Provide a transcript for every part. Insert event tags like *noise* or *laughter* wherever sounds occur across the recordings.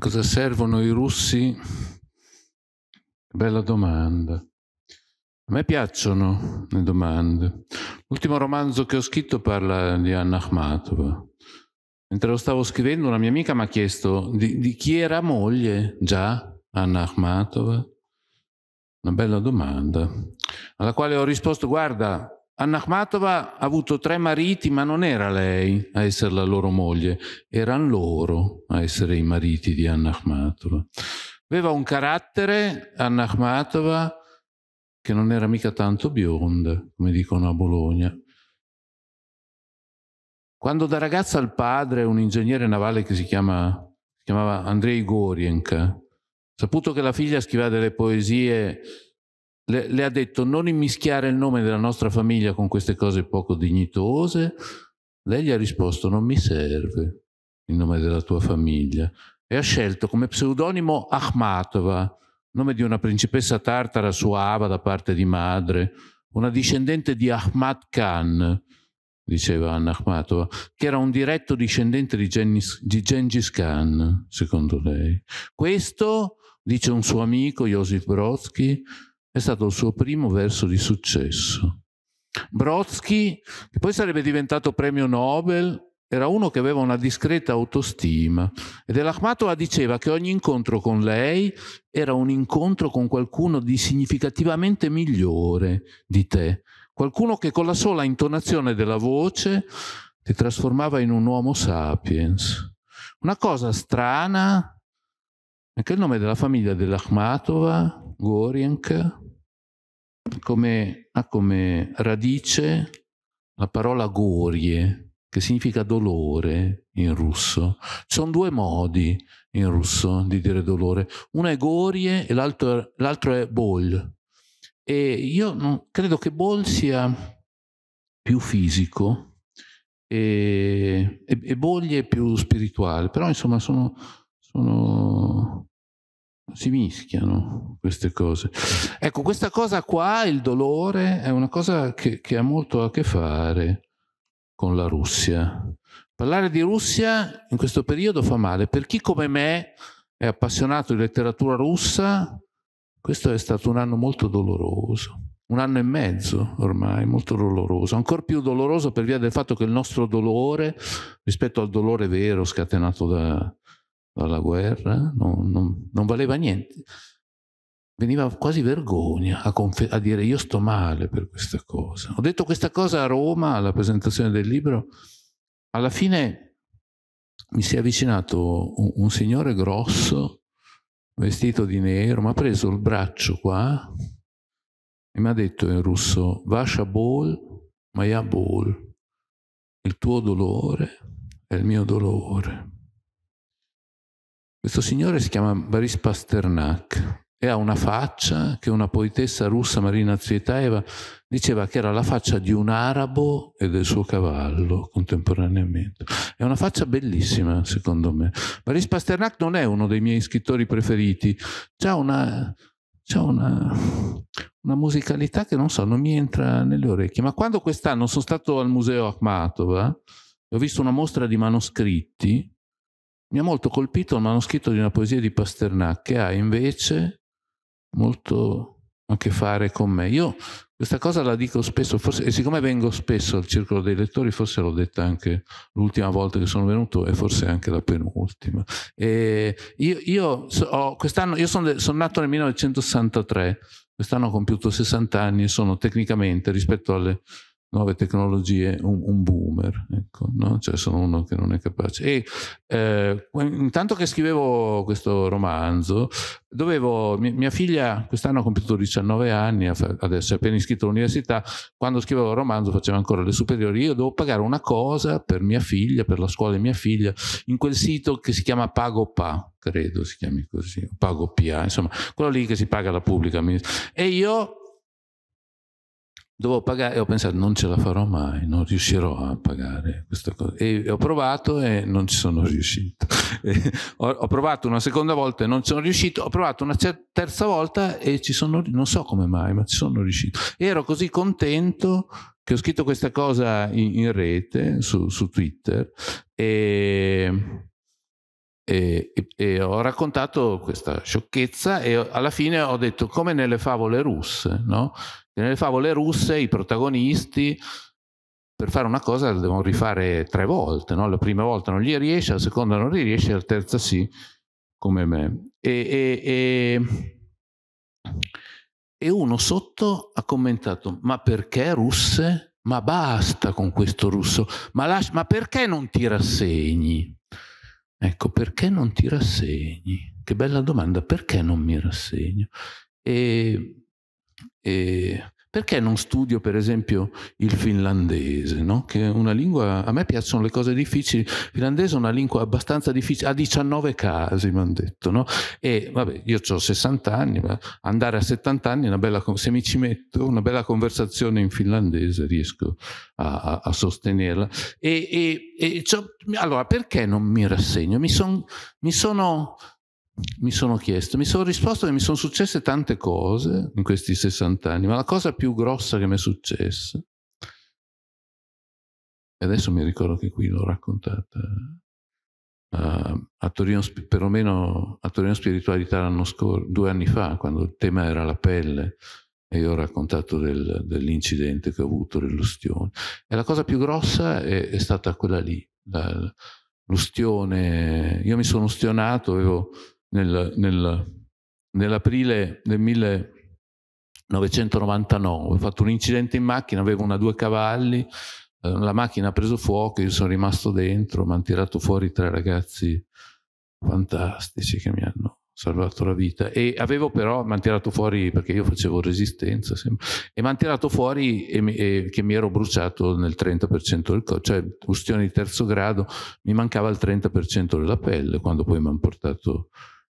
cosa servono i russi? Bella domanda. A me piacciono le domande. L'ultimo romanzo che ho scritto parla di Anna Akhmatova. Mentre lo stavo scrivendo, una mia amica mi ha chiesto di, di chi era moglie già Anna Akhmatova. Una bella domanda, alla quale ho risposto, guarda, Anna Akhmatova ha avuto tre mariti, ma non era lei a essere la loro moglie, erano loro a essere i mariti di Anna Akhmatova. Aveva un carattere, Anna Akhmatova, che non era mica tanto bionda, come dicono a Bologna. Quando da ragazza il padre, un ingegnere navale che si, chiama, si chiamava Andrei Gorienka, saputo che la figlia scriveva delle poesie le, le ha detto non immischiare il nome della nostra famiglia con queste cose poco dignitose, lei gli ha risposto non mi serve il nome della tua famiglia e ha scelto come pseudonimo Akhmatova, nome di una principessa tartara suava da parte di madre, una discendente di Ahmad Khan, diceva Anna Akhmatova, che era un diretto discendente di, Gengis, di Gengis Khan, secondo lei. Questo, dice un suo amico Josif Brodsky, è stato il suo primo verso di successo. Brodsky, che poi sarebbe diventato premio Nobel, era uno che aveva una discreta autostima ed Elahmatova diceva che ogni incontro con lei era un incontro con qualcuno di significativamente migliore di te, qualcuno che con la sola intonazione della voce ti trasformava in un uomo sapiens. Una cosa strana, è che il nome della famiglia dell'Akhmatova, Gorienka, come, ha come radice la parola gorie, che significa dolore in russo. Ci sono due modi in russo di dire dolore. Uno è gorie e l'altro, l'altro è bol. E io non, credo che bol sia più fisico e, e, e boglie più spirituale, però insomma sono, sono si mischiano queste cose. Ecco, questa cosa qua, il dolore, è una cosa che, che ha molto a che fare con la Russia. Parlare di Russia in questo periodo fa male. Per chi come me è appassionato di letteratura russa, questo è stato un anno molto doloroso. Un anno e mezzo ormai, molto doloroso. Ancora più doloroso per via del fatto che il nostro dolore, rispetto al dolore vero scatenato da, dalla guerra, non, non, non valeva niente. Veniva quasi vergogna a, a dire io sto male per questa cosa. Ho detto questa cosa a Roma alla presentazione del libro. Alla fine mi si è avvicinato un, un signore grosso, vestito di nero, mi ha preso il braccio qua e mi ha detto in russo, Vasha Bol, Maya Bol, il tuo dolore è il mio dolore. Questo signore si chiama Boris Pasternak e ha una faccia che una poetessa russa, Marina Zvietaeva, diceva che era la faccia di un arabo e del suo cavallo contemporaneamente. È una faccia bellissima, secondo me. Boris Pasternak non è uno dei miei scrittori preferiti, ha una, c'ha una, una, musicalità che non so, non mi entra nelle orecchie. Ma quando quest'anno sono stato al museo Akhmatova e ho visto una mostra di manoscritti, mi ha molto colpito il manoscritto di una poesia di Pasternak che ha invece molto a che fare con me. Io questa cosa la dico spesso, forse, e siccome vengo spesso al circolo dei lettori, forse l'ho detta anche l'ultima volta che sono venuto e forse anche la penultima. E io, io, ho, io sono, sono nato nel 1963, quest'anno ho compiuto 60 anni e sono tecnicamente rispetto alle nuove tecnologie un, un boomer, ecco, no? cioè sono uno che non è capace. E eh, intanto che scrivevo questo romanzo, dovevo, mia, mia figlia quest'anno ha compiuto 19 anni, adesso è appena iscritta all'università, quando scrivevo il romanzo faceva ancora le superiori, io devo pagare una cosa per mia figlia, per la scuola di mia figlia, in quel sito che si chiama PagoPA, credo si chiami così, PagoPA, insomma, quello lì che si paga la pubblica. E io dovevo pagare e ho pensato non ce la farò mai, non riuscirò a pagare questa cosa. E ho provato e non ci sono riuscito. *laughs* ho, ho, provato una seconda volta e non ci sono riuscito, ho provato una terza volta e ci sono, non so come mai, ma ci sono riuscito. E ero così contento che ho scritto questa cosa in, in rete, su, su Twitter, e... E, e, e, ho raccontato questa sciocchezza e alla fine ho detto come nelle favole russe, no? Nelle favole russe i protagonisti per fare una cosa la devono rifare tre volte, no? la prima volta non gli riesce, la seconda non gli riesce, la terza sì, come me. E, e, e, e uno sotto ha commentato, ma perché russe? Ma basta con questo russo, ma, lascia, ma perché non ti rassegni? Ecco, perché non ti rassegni? Che bella domanda, perché non mi rassegno? E e perché non studio, per esempio, il finlandese, no? che è una lingua, a me piacciono le cose difficili, il finlandese è una lingua abbastanza difficile, ha 19 casi, mi hanno detto, no? e vabbè, io ho 60 anni, ma andare a 70 anni, bella, se mi ci metto, una bella conversazione in finlandese riesco a, a, a sostenerla. E, e, e cioè, allora, perché non mi rassegno? Mi, son, mi sono mi sono chiesto, mi sono risposto che mi sono successe tante cose in questi 60 anni, ma la cosa più grossa che mi è successa, e adesso mi ricordo che qui l'ho raccontata uh, a Torino, perlomeno a Torino Spiritualità l'anno scorso, due anni fa, quando il tema era la pelle, e io ho raccontato del, dell'incidente che ho avuto, dell'ustione. E la cosa più grossa è, è stata quella lì, la, l'ustione. Io mi sono ustionato, avevo nel, nel, nell'aprile del 1999, ho fatto un incidente in macchina, avevo una due cavalli, eh, la macchina ha preso fuoco, io sono rimasto dentro, mi hanno tirato fuori tre ragazzi fantastici che mi hanno salvato la vita e avevo però mi hanno tirato fuori perché io facevo resistenza sempre, e mi hanno tirato fuori e mi, e, che mi ero bruciato nel 30% del corpo cioè ustioni di terzo grado mi mancava il 30% della pelle quando poi mi hanno portato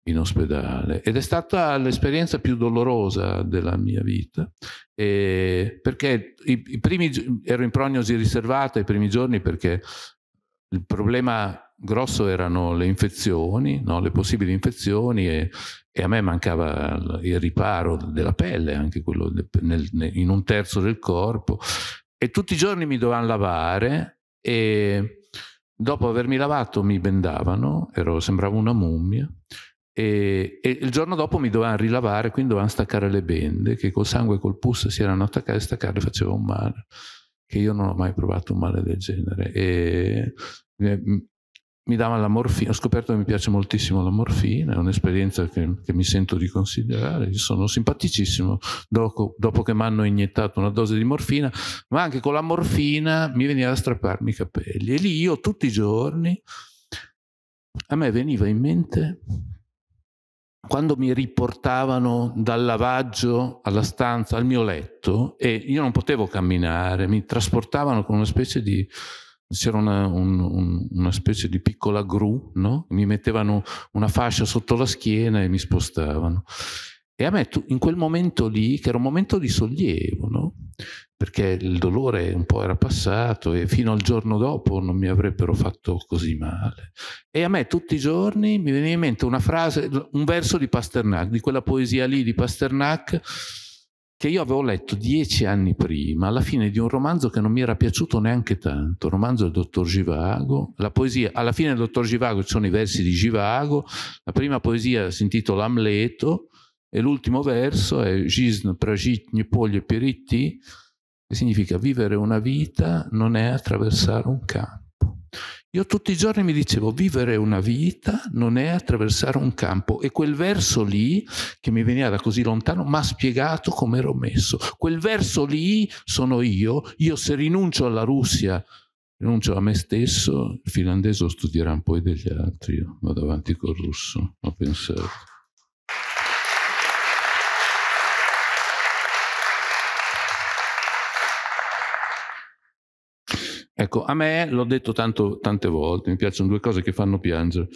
in ospedale ed è stata l'esperienza più dolorosa della mia vita e perché i, i primi, ero in prognosi riservata i primi giorni perché il problema grosso erano le infezioni, no? le possibili infezioni e, e, a me mancava il riparo della pelle, anche quello nel, nel, in un terzo del corpo e tutti i giorni mi dovevano lavare e dopo avermi lavato mi bendavano, ero, sembravo una mummia e, e, il giorno dopo mi dovevano rilavare, quindi dovevano staccare le bende che col sangue e col pus si erano attaccate e staccarle faceva un male, che io non ho mai provato un male del genere. E, eh, mi dava la morfina, ho scoperto che mi piace moltissimo la morfina, è un'esperienza che, che mi sento di considerare, sono simpaticissimo dopo, dopo che mi hanno iniettato una dose di morfina, ma anche con la morfina mi veniva a strapparmi i capelli e lì io tutti i giorni a me veniva in mente quando mi riportavano dal lavaggio alla stanza, al mio letto, e io non potevo camminare, mi trasportavano con una specie di... c'era una, un, un, una specie di piccola gru, no? Mi mettevano una fascia sotto la schiena e mi spostavano. E a me in quel momento lì, che era un momento di sollievo, no? perché il dolore un po' era passato e fino al giorno dopo non mi avrebbero fatto così male. E a me tutti i giorni mi veniva in mente una frase, un verso di Pasternak, di quella poesia lì di Pasternak che io avevo letto dieci anni prima, alla fine di un romanzo che non mi era piaciuto neanche tanto, il romanzo del dottor Givago, la poesia, alla fine del dottor Givago ci sono i versi di Givago, la prima poesia si intitola Amleto, e l'ultimo verso è Jisn Prajit Nipolye Piriti, che significa vivere una vita non è attraversare un campo. Io tutti i giorni mi dicevo vivere una vita non è attraversare un campo e quel verso lì, che mi veniva da così lontano, mi ha spiegato come ero messo. Quel verso lì sono io, io se rinuncio alla Russia rinuncio a me stesso, il finlandese lo studierà poi degli altri, io vado avanti col russo, ho pensato. Ecco, a me, l'ho detto tanto, tante volte, mi piacciono due cose che fanno piangere,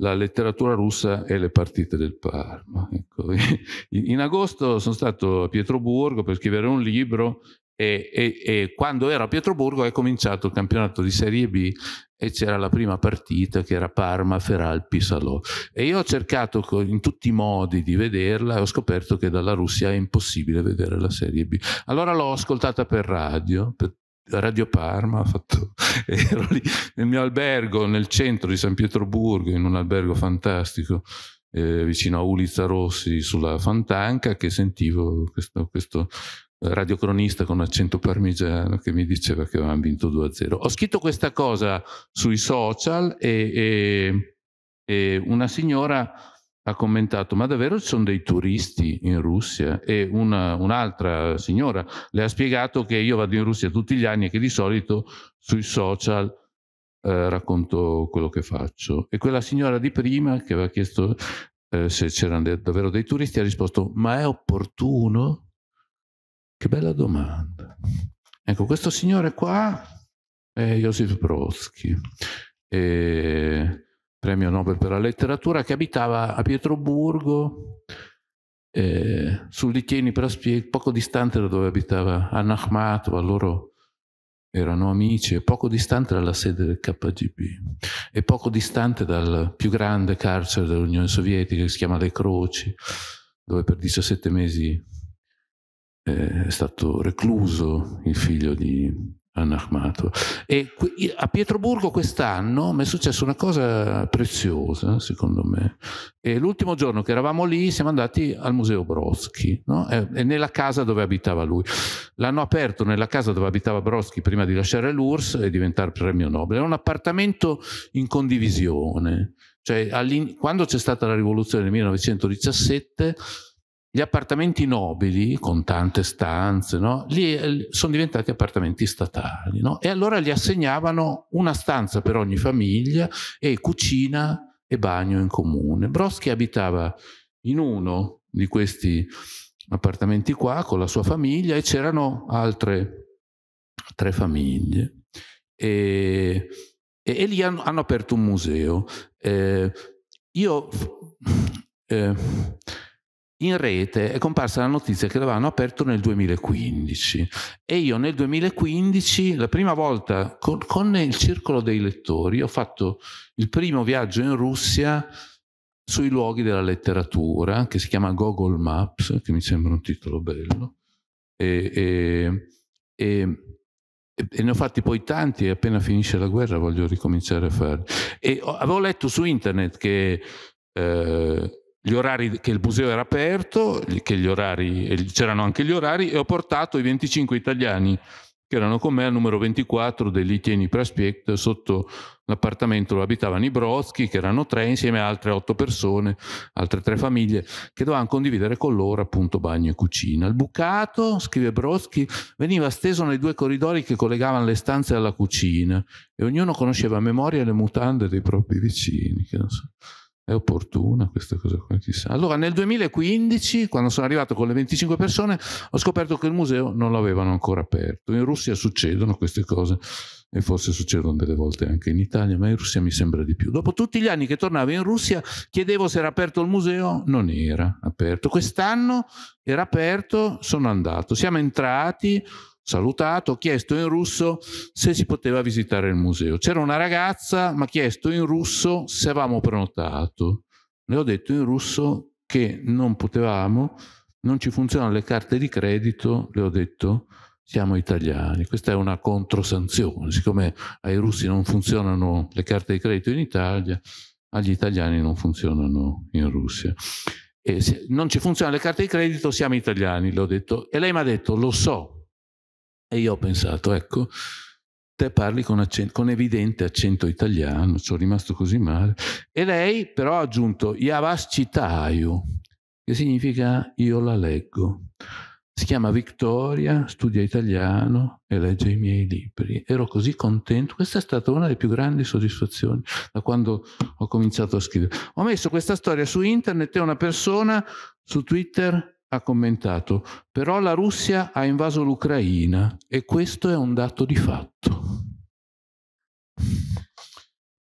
la letteratura russa e le partite del Parma. Ecco. *laughs* In agosto sono stato a Pietroburgo per scrivere un libro e, e, e, quando ero a Pietroburgo è cominciato il campionato di Serie B e c'era la prima partita che era Parma, Feralpi, Salò e io ho cercato in tutti i modi di vederla e ho scoperto che dalla Russia è impossibile vedere la Serie B allora l'ho ascoltata per radio per Radio Parma, fatto, *laughs* ero lì nel mio albergo nel centro di San Pietroburgo, in un albergo fantastico, eh, vicino a Ulizza Rossi sulla Fantanca, che sentivo questo, questo radiocronista con accento parmigiano che mi diceva che avevamo vinto 2-0. Ho scritto questa cosa sui social e, e, e una signora ha commentato, ma davvero ci sono dei turisti in Russia? E una, un'altra signora le ha spiegato che io vado in Russia tutti gli anni e che di solito sui social eh, racconto quello che faccio. E quella signora di prima che aveva chiesto eh, se c'erano de- davvero dei turisti ha risposto, ma è opportuno? Che bella domanda. Ecco, questo signore qua è Josef Brodsky. E premio Nobel per la letteratura, che abitava a Pietroburgo, eh, sul Littieni Praspie, poco distante da dove abitava Anna Akhmatova, loro erano amici, e poco distante dalla sede del KGB e poco distante dal più grande carcere dell'Unione Sovietica che si chiama Le Croci, dove per 17 mesi eh, è stato recluso il figlio di Anna E a Pietroburgo quest'anno mi è successa una cosa preziosa, secondo me. E l'ultimo giorno che eravamo lì siamo andati al Museo Brodsky, no? e eh, nella casa dove abitava lui. L'hanno aperto nella casa dove abitava Brodsky prima di lasciare l'URSS e diventare premio Nobel. Era un appartamento in condivisione. Cioè, quando c'è stata la rivoluzione nel 1917 gli appartamenti nobili, con tante stanze, no? Lì, eh, sono diventati appartamenti statali. No? E allora gli assegnavano una stanza per ogni famiglia e cucina e bagno in comune. Broschi abitava in uno di questi appartamenti qua con la sua famiglia e c'erano altre tre famiglie. E, e, e lì hanno, hanno, aperto un museo. Eh, io... Eh, in rete è comparsa la notizia che l'avevano aperto nel 2015 e io nel 2015, la prima volta con, con il circolo dei lettori, ho fatto il primo viaggio in Russia sui luoghi della letteratura che si chiama Google Maps, che mi sembra un titolo bello, e, e, e, e ne ho fatti poi tanti e appena finisce la guerra voglio ricominciare a farli. E avevo letto su internet che... Eh, gli orari che il museo era aperto, orari, c'erano anche gli orari, e ho portato i 25 italiani che erano con me al numero 24 dell'Itieni Prospect, sotto l'appartamento dove abitavano i Brodsky, che erano tre, insieme a altre otto persone, altre tre famiglie, che dovevano condividere con loro appunto bagno e cucina. Il bucato, scrive Brodsky, veniva steso nei due corridoi che collegavano le stanze alla cucina e ognuno conosceva a memoria le mutande dei propri vicini. Che non so. È opportuna questa cosa qua, chissà. Allora nel 2015, quando sono arrivato con le 25 persone, ho scoperto che il museo non l'avevano ancora aperto. In Russia succedono queste cose e forse succedono delle volte anche in Italia, ma in Russia mi sembra di più. Dopo tutti gli anni che tornavo in Russia, chiedevo se era aperto il museo, non era aperto. Quest'anno era aperto, sono andato, siamo entrati, salutato, ho chiesto in russo se si poteva visitare il museo. C'era una ragazza, mi ha chiesto in russo se avevamo prenotato. Le ho detto in russo che non potevamo, non ci funzionano le carte di credito, le ho detto siamo italiani. Questa è una controsanzione, siccome ai russi non funzionano le carte di credito in Italia, agli italiani non funzionano in Russia. E se non ci funzionano le carte di credito, siamo italiani, le ho detto. E lei mi ha detto, lo so, e io ho pensato, ecco, te parli con, accento, con evidente accento italiano, sono rimasto così male. E lei però ha aggiunto Yavas Citayu, che significa io la leggo. Si chiama Vittoria, studia italiano e legge i miei libri. Ero così contento. Questa è stata una delle più grandi soddisfazioni da quando ho cominciato a scrivere. Ho messo questa storia su internet e una persona su Twitter ha commentato, però la Russia ha invaso l'Ucraina e questo è un dato di fatto.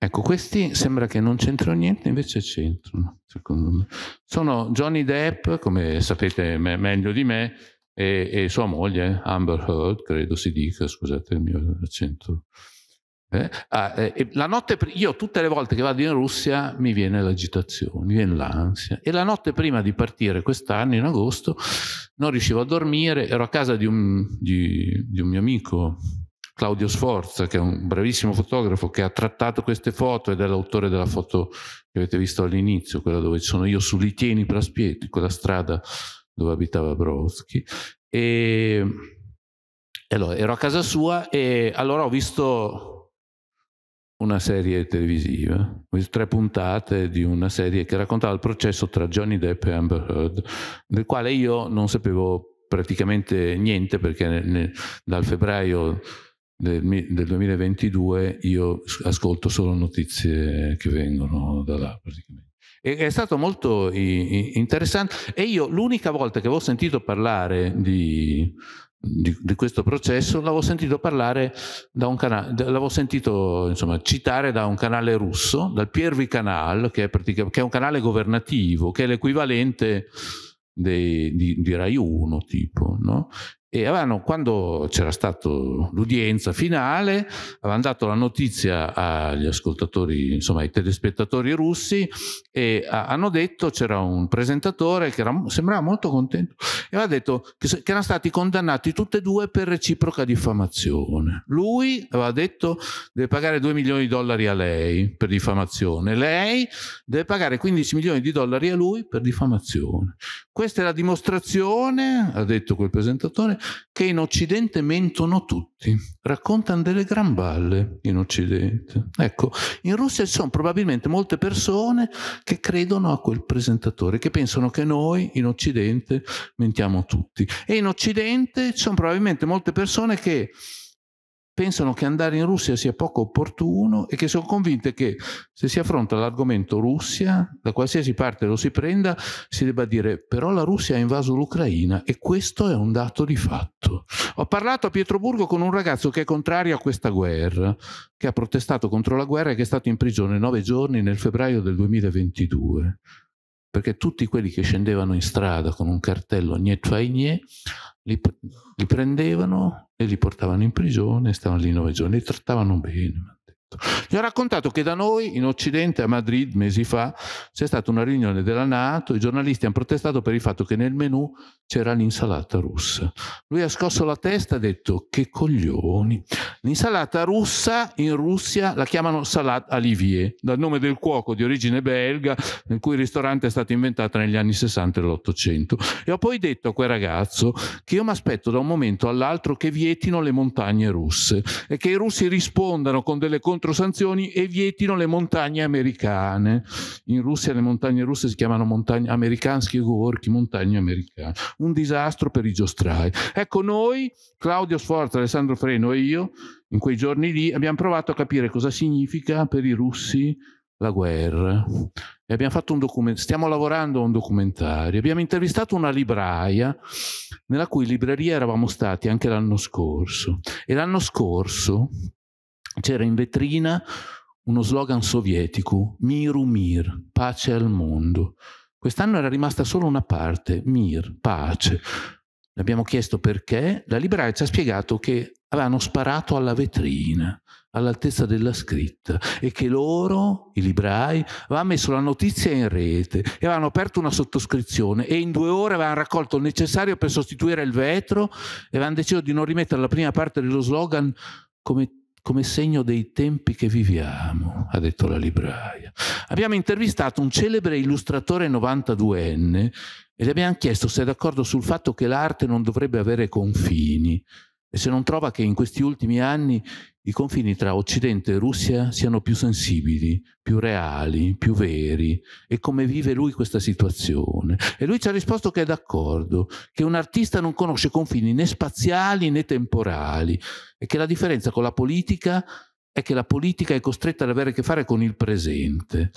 Ecco, questi sembra che non c'entrano niente, invece c'entrano, secondo me. Sono Johnny Depp, come sapete me, meglio di me, e, e, sua moglie, Amber Heard, credo si dica, scusate il mio accento eh? Ah, eh, la notte, io tutte le volte che vado in Russia mi viene l'agitazione, mi viene l'ansia. E la notte prima di partire quest'anno, in agosto, non riuscivo a dormire, ero a casa di un, di, di un mio amico Claudio Sforza, che è un bravissimo fotografo che ha trattato queste foto ed è l'autore della foto che avete visto all'inizio, quella dove sono io su Litieni Praspieti, quella strada dove abitava Brodsky. e allora, ero a casa sua e allora ho visto una serie televisiva, tre puntate di una serie che raccontava il processo tra Johnny Depp e Amber Heard, del quale io non sapevo praticamente niente perché ne, ne, dal febbraio del, del, 2022 io ascolto solo notizie che vengono da là praticamente. è stato molto interessante e io l'unica volta che avevo sentito parlare di, di, di, questo processo l'avevo sentito parlare da un canale, l'avevo sentito insomma, citare da un canale russo, dal Piervi Canal, che è, che è un canale governativo, che è l'equivalente dei, di, di Rai 1, tipo, no? e avevano, quando c'era stata l'udienza finale, avevano dato la notizia agli ascoltatori, insomma ai telespettatori russi e a, hanno detto, c'era un presentatore che era, sembrava molto contento, e aveva detto che, che, erano stati condannati tutti e due per reciproca diffamazione. Lui aveva detto deve pagare 2 milioni di dollari a lei per diffamazione, lei deve pagare 15 milioni di dollari a lui per diffamazione. Questa è la dimostrazione, ha detto quel presentatore, che in Occidente mentono tutti, raccontano delle gran balle in Occidente. Ecco, in Russia ci sono probabilmente molte persone che credono a quel presentatore, che pensano che noi in Occidente mentiamo tutti. E in Occidente ci sono probabilmente molte persone che pensano che andare in Russia sia poco opportuno e che sono convinte che se si affronta l'argomento Russia, da qualsiasi parte lo si prenda, si debba dire però la Russia ha invaso l'Ucraina e questo è un dato di fatto. Ho parlato a Pietroburgo con un ragazzo che è contrario a questa guerra, che ha protestato contro la guerra e che è stato in prigione nove giorni nel febbraio del 2022 perché tutti quelli che scendevano in strada con un cartello Niet fai li, li prendevano e li portavano in prigione, stavano lì nove giorni, li trattavano bene Esatto. Gli ho raccontato che da noi, in Occidente, a Madrid, mesi fa, c'è stata una riunione della Nato, i giornalisti hanno protestato per il fatto che nel menù c'era l'insalata russa. Lui ha scosso la testa e ha detto che coglioni. L'insalata russa in Russia la chiamano salat Olivier, dal nome del cuoco di origine belga, nel cui ristorante è stato inventato negli anni 60 e l'Ottocento. E ho poi detto a quel ragazzo che io mi aspetto da un momento all'altro che vietino le montagne russe e che i russi rispondano con delle contestazioni controsanzioni e vietino le montagne americane. In Russia le montagne russe si chiamano montagne americanske gorchi, montagne americane. Un disastro per i giostrai. Ecco, noi, Claudio Sforza, Alessandro Freno e io, in quei giorni lì abbiamo provato a capire cosa significa per i russi la guerra e abbiamo fatto un documento, stiamo lavorando a un documentario, abbiamo intervistato una libraia nella cui libreria eravamo stati anche l'anno scorso e l'anno scorso c'era in vetrina uno slogan sovietico, Miru Mir, pace al mondo. Quest'anno era rimasta solo una parte, Mir, pace. Le abbiamo chiesto perché, la libraia ci ha spiegato che avevano sparato alla vetrina, all'altezza della scritta, e che loro, i librai, avevano messo la notizia in rete e avevano aperto una sottoscrizione e in due ore avevano raccolto il necessario per sostituire il vetro e avevano deciso di non rimettere la prima parte dello slogan come come segno dei tempi che viviamo, ha detto la libraia. Abbiamo intervistato un celebre illustratore 92enne e gli abbiamo chiesto se è d'accordo sul fatto che l'arte non dovrebbe avere confini e se non trova che in questi ultimi anni i confini tra Occidente e Russia siano più sensibili, più reali, più veri e come vive lui questa situazione. E lui ci ha risposto che è d'accordo, che un artista non conosce confini né spaziali né temporali e che la differenza con la politica è che la politica è costretta ad avere a che fare con il presente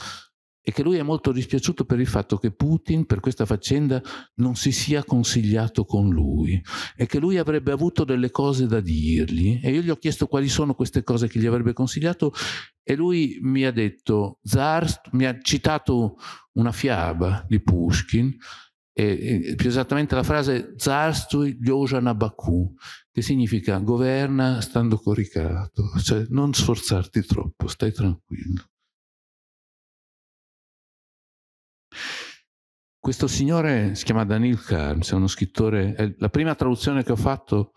e che lui è molto dispiaciuto per il fatto che Putin per questa faccenda non si sia consigliato con lui e che lui avrebbe avuto delle cose da dirgli e io gli ho chiesto quali sono queste cose che gli avrebbe consigliato e lui mi ha detto Zar mi ha citato una fiaba di Pushkin e, e più esattamente la frase Zarstui Lyoshana Baku che significa governa stando coricato cioè non sforzarti troppo stai tranquillo Questo signore si chiama Daniel Carms, è uno scrittore, è la prima traduzione che ho fatto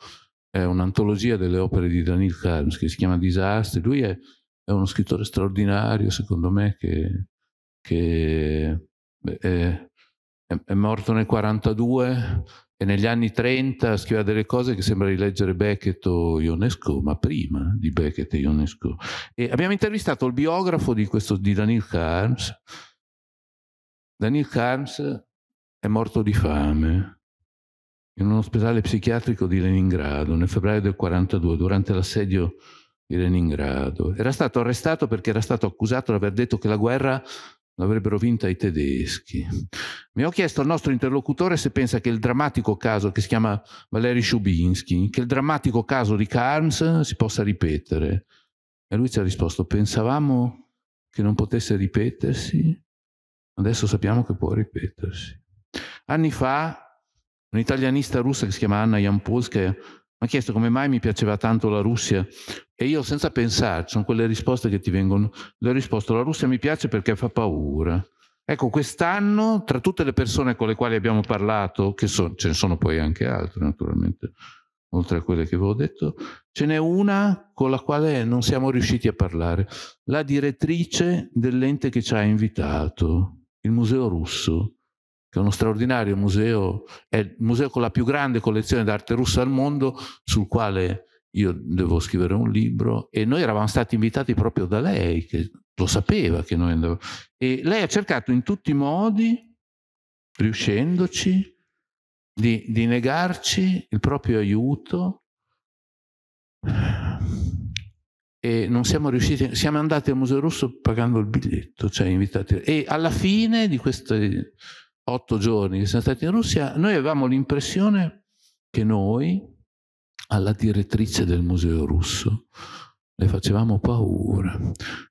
è un'antologia delle opere di Daniel Carms che si chiama Disastri, lui è, è uno scrittore straordinario secondo me che, che beh, è, è morto nel 42 e negli anni 30 scriveva delle cose che sembra di leggere Beckett o Ionesco, ma prima di Beckett e Ionesco. E abbiamo intervistato il biografo di, questo, di Daniel Carnes, Daniel Carnes è morto di fame in un ospedale psichiatrico di Leningrado nel febbraio del 1942 durante l'assedio di Leningrado. Era stato arrestato perché era stato accusato di aver detto che la guerra l'avrebbero vinta i tedeschi. Mi ho chiesto al nostro interlocutore se pensa che il drammatico caso che si chiama Valery Shubinsky, che il drammatico caso di Carnes si possa ripetere. E lui ci ha risposto, pensavamo che non potesse ripetersi, Adesso sappiamo che può ripetersi. Anni fa, un'italianista russa che si chiama Anna Jampolskaya mi ha chiesto come mai mi piaceva tanto la Russia e io senza pensarci, sono quelle risposte che ti vengono, le ho risposto la Russia mi piace perché fa paura. Ecco, quest'anno, tra tutte le persone con le quali abbiamo parlato, che so, ce ne sono poi anche altre naturalmente, oltre a quelle che vi ho detto, ce n'è una con la quale non siamo riusciti a parlare, la direttrice dell'ente che ci ha invitato il Museo Russo, che è uno straordinario museo, è il museo con la più grande collezione d'arte russa al mondo, sul quale io devo scrivere un libro e noi eravamo stati invitati proprio da lei, che lo sapeva che noi andavamo. E lei ha cercato in tutti i modi, riuscendoci, di, di negarci il proprio aiuto e non siamo riusciti, siamo andati al Museo Rosso pagando il biglietto, cioè invitati. E alla fine di questi otto giorni che siamo stati in Russia, noi avevamo l'impressione che noi, alla direttrice del Museo Russo, le facevamo paura.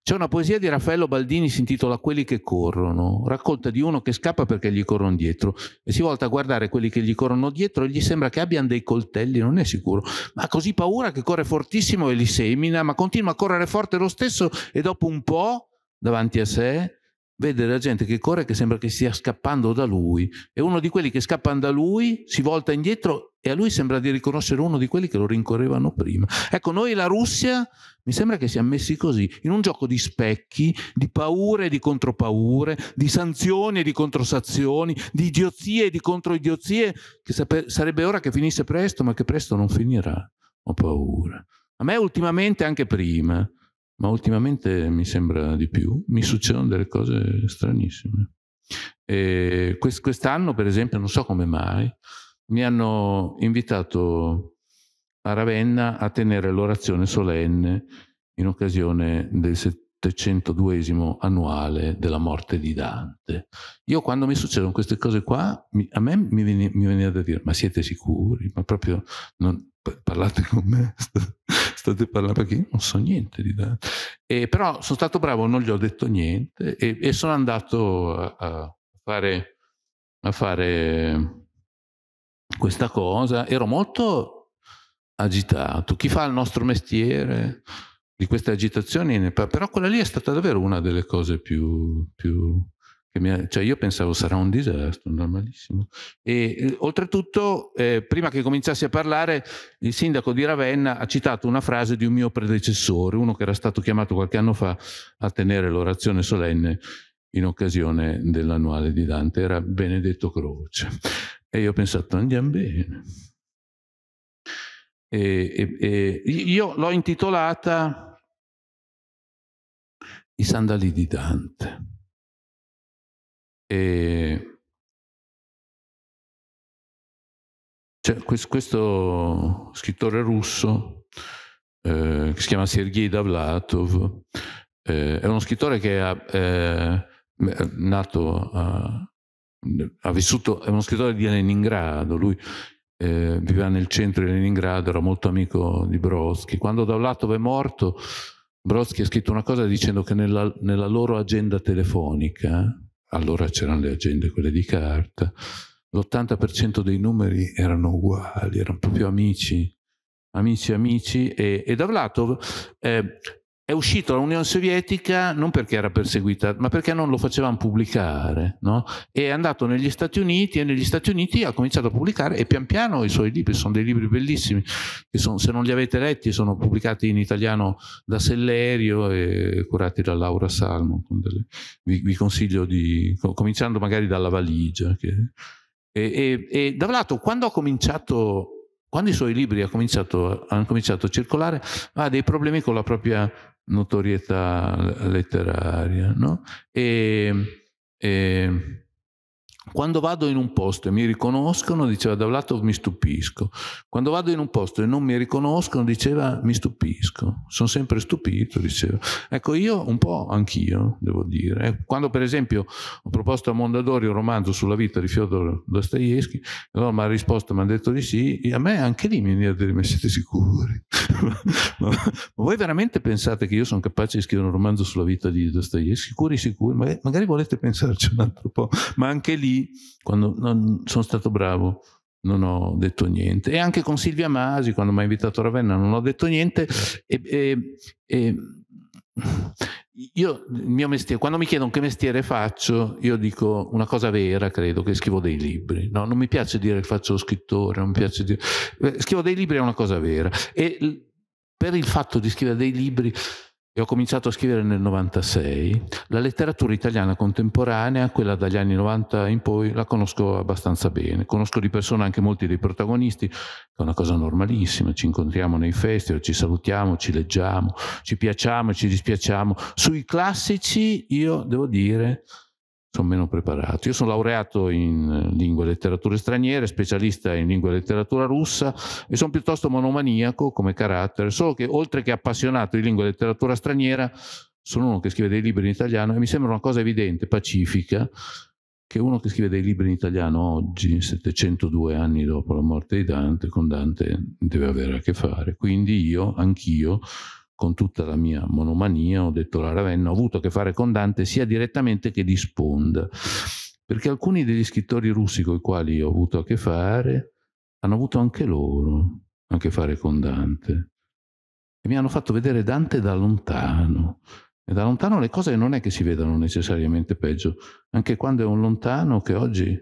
C'è una poesia di Raffaello Baldini, si intitola Quelli che corrono, racconta di uno che scappa perché gli corrono dietro e si volta a guardare quelli che gli corrono dietro e gli sembra che abbiano dei coltelli, non è sicuro, ma ha così paura che corre fortissimo e li semina, ma continua a correre forte lo stesso e dopo un po' davanti a sé vede la gente che corre che sembra che stia scappando da lui e uno di quelli che scappano da lui si volta indietro e a lui sembra di riconoscere uno di quelli che lo rincorrevano prima. Ecco, noi la Russia mi sembra che siamo messi così, in un gioco di specchi, di paure e di contropaure, di sanzioni e di controsazioni, di idiozie e di controidiozie, che sarebbe ora che finisse presto, ma che presto non finirà. Ho paura. A me ultimamente, anche prima, ma ultimamente mi sembra di più, mi succedono delle cose stranissime. E quest'anno, per esempio, non so come mai, mi hanno invitato a Ravenna a tenere l'orazione solenne in occasione del 702 annuale della morte di Dante. Io quando mi succedono queste cose qua, mi, a me mi, viene, mi veniva da dire, ma siete sicuri? Ma proprio non, parlate con me, state parlando perché io non so niente di Dante. E, però sono stato bravo, non gli ho detto niente e, e sono andato a, a fare... A fare questa cosa, ero molto agitato. Chi fa il nostro mestiere di queste agitazioni, però quella lì è stata davvero una delle cose più... più che mi ha, cioè io pensavo sarà un disastro, normalissimo. E eh, oltretutto, eh, prima che cominciassi a parlare, il sindaco di Ravenna ha citato una frase di un mio predecessore, uno che era stato chiamato qualche anno fa a tenere l'orazione solenne in occasione dell'annuale di Dante, era Benedetto Croce. E io ho pensato, andiamo bene. E, e, e io l'ho intitolata I sandali di Dante. E cioè, questo scrittore russo, eh, che si chiama Sergei Davlatov, eh, è uno scrittore che eh, è eh, nato a, ha vissuto, è uno scrittore di Leningrado, lui eh, viveva nel centro di Leningrado, era molto amico di Brodsky. Quando da un lato è morto, Brodsky ha scritto una cosa dicendo che nella, nella loro agenda telefonica, allora c'erano le agende, quelle di carta, l'80% dei numeri erano uguali, erano proprio amici, amici, amici. E, e Davlatov eh, è uscito dall'Unione Sovietica non perché era perseguita, ma perché non lo facevano pubblicare. No? è andato negli Stati Uniti e negli Stati Uniti ha cominciato a pubblicare e pian piano i suoi libri sono dei libri bellissimi, che sono, se non li avete letti sono pubblicati in italiano da Sellerio e curati da Laura Salmo. Vi, vi consiglio di, cominciando magari dalla valigia. Che, e, e, e da un lato, quando ha cominciato quando i suoi libri hanno cominciato, hanno cominciato a circolare, ha dei problemi con la propria notorietà letteraria, no? E, e quando vado in un posto e mi riconoscono, diceva da un lato mi stupisco. Quando vado in un posto e non mi riconoscono, diceva mi stupisco. Sono sempre stupito, diceva. Ecco, io un po' anch'io, devo dire. Eh, quando per esempio ho proposto a Mondadori un romanzo sulla vita di Fyodor Dostoevsky, loro mi ha risposto, mi hanno detto di sì, e a me anche lì mi viene a dire, ma siete sicuri? *laughs* ma voi veramente pensate che io sono capace di scrivere un romanzo sulla vita di Dostoevsky? Sicuri, sicuri? Magari volete pensarci un altro po', ma anche lì quando non, sono stato bravo, non ho detto niente. E anche con Silvia Masi, quando mi ha invitato a Ravenna, non ho detto niente. Certo. E, e, e io, il mio mestiere, quando mi chiedono che mestiere faccio, io dico una cosa vera, credo, che scrivo dei libri. No, non mi piace dire che faccio lo scrittore, non mi piace dire... Eh, scrivo dei libri è una cosa vera. E per il fatto di scrivere dei libri e ho cominciato a scrivere nel 96, la letteratura italiana contemporanea, quella dagli anni 90 in poi, la conosco abbastanza bene. Conosco di persona anche molti dei protagonisti, è una cosa normalissima, ci incontriamo nei festival, ci salutiamo, ci leggiamo, ci piacciamo e ci dispiacciamo. Sui classici io devo dire sono meno preparato. Io sono laureato in eh, lingue e letterature straniere, specialista in lingua e letteratura russa e sono piuttosto monomaniaco come carattere, solo che oltre che appassionato di lingua e letteratura straniera, sono uno che scrive dei libri in italiano e mi sembra una cosa evidente, pacifica, che uno che scrive dei libri in italiano oggi, 702 anni dopo la morte di Dante, con Dante deve avere a che fare. Quindi io, anch'io, con tutta la mia monomania, ho detto la Ravenna, ho avuto a che fare con Dante sia direttamente che di sponda, perché alcuni degli scrittori russi con i quali ho avuto a che fare hanno avuto anche loro a che fare con Dante e mi hanno fatto vedere Dante da lontano. E da lontano le cose non è che si vedano necessariamente peggio, anche quando è un lontano che oggi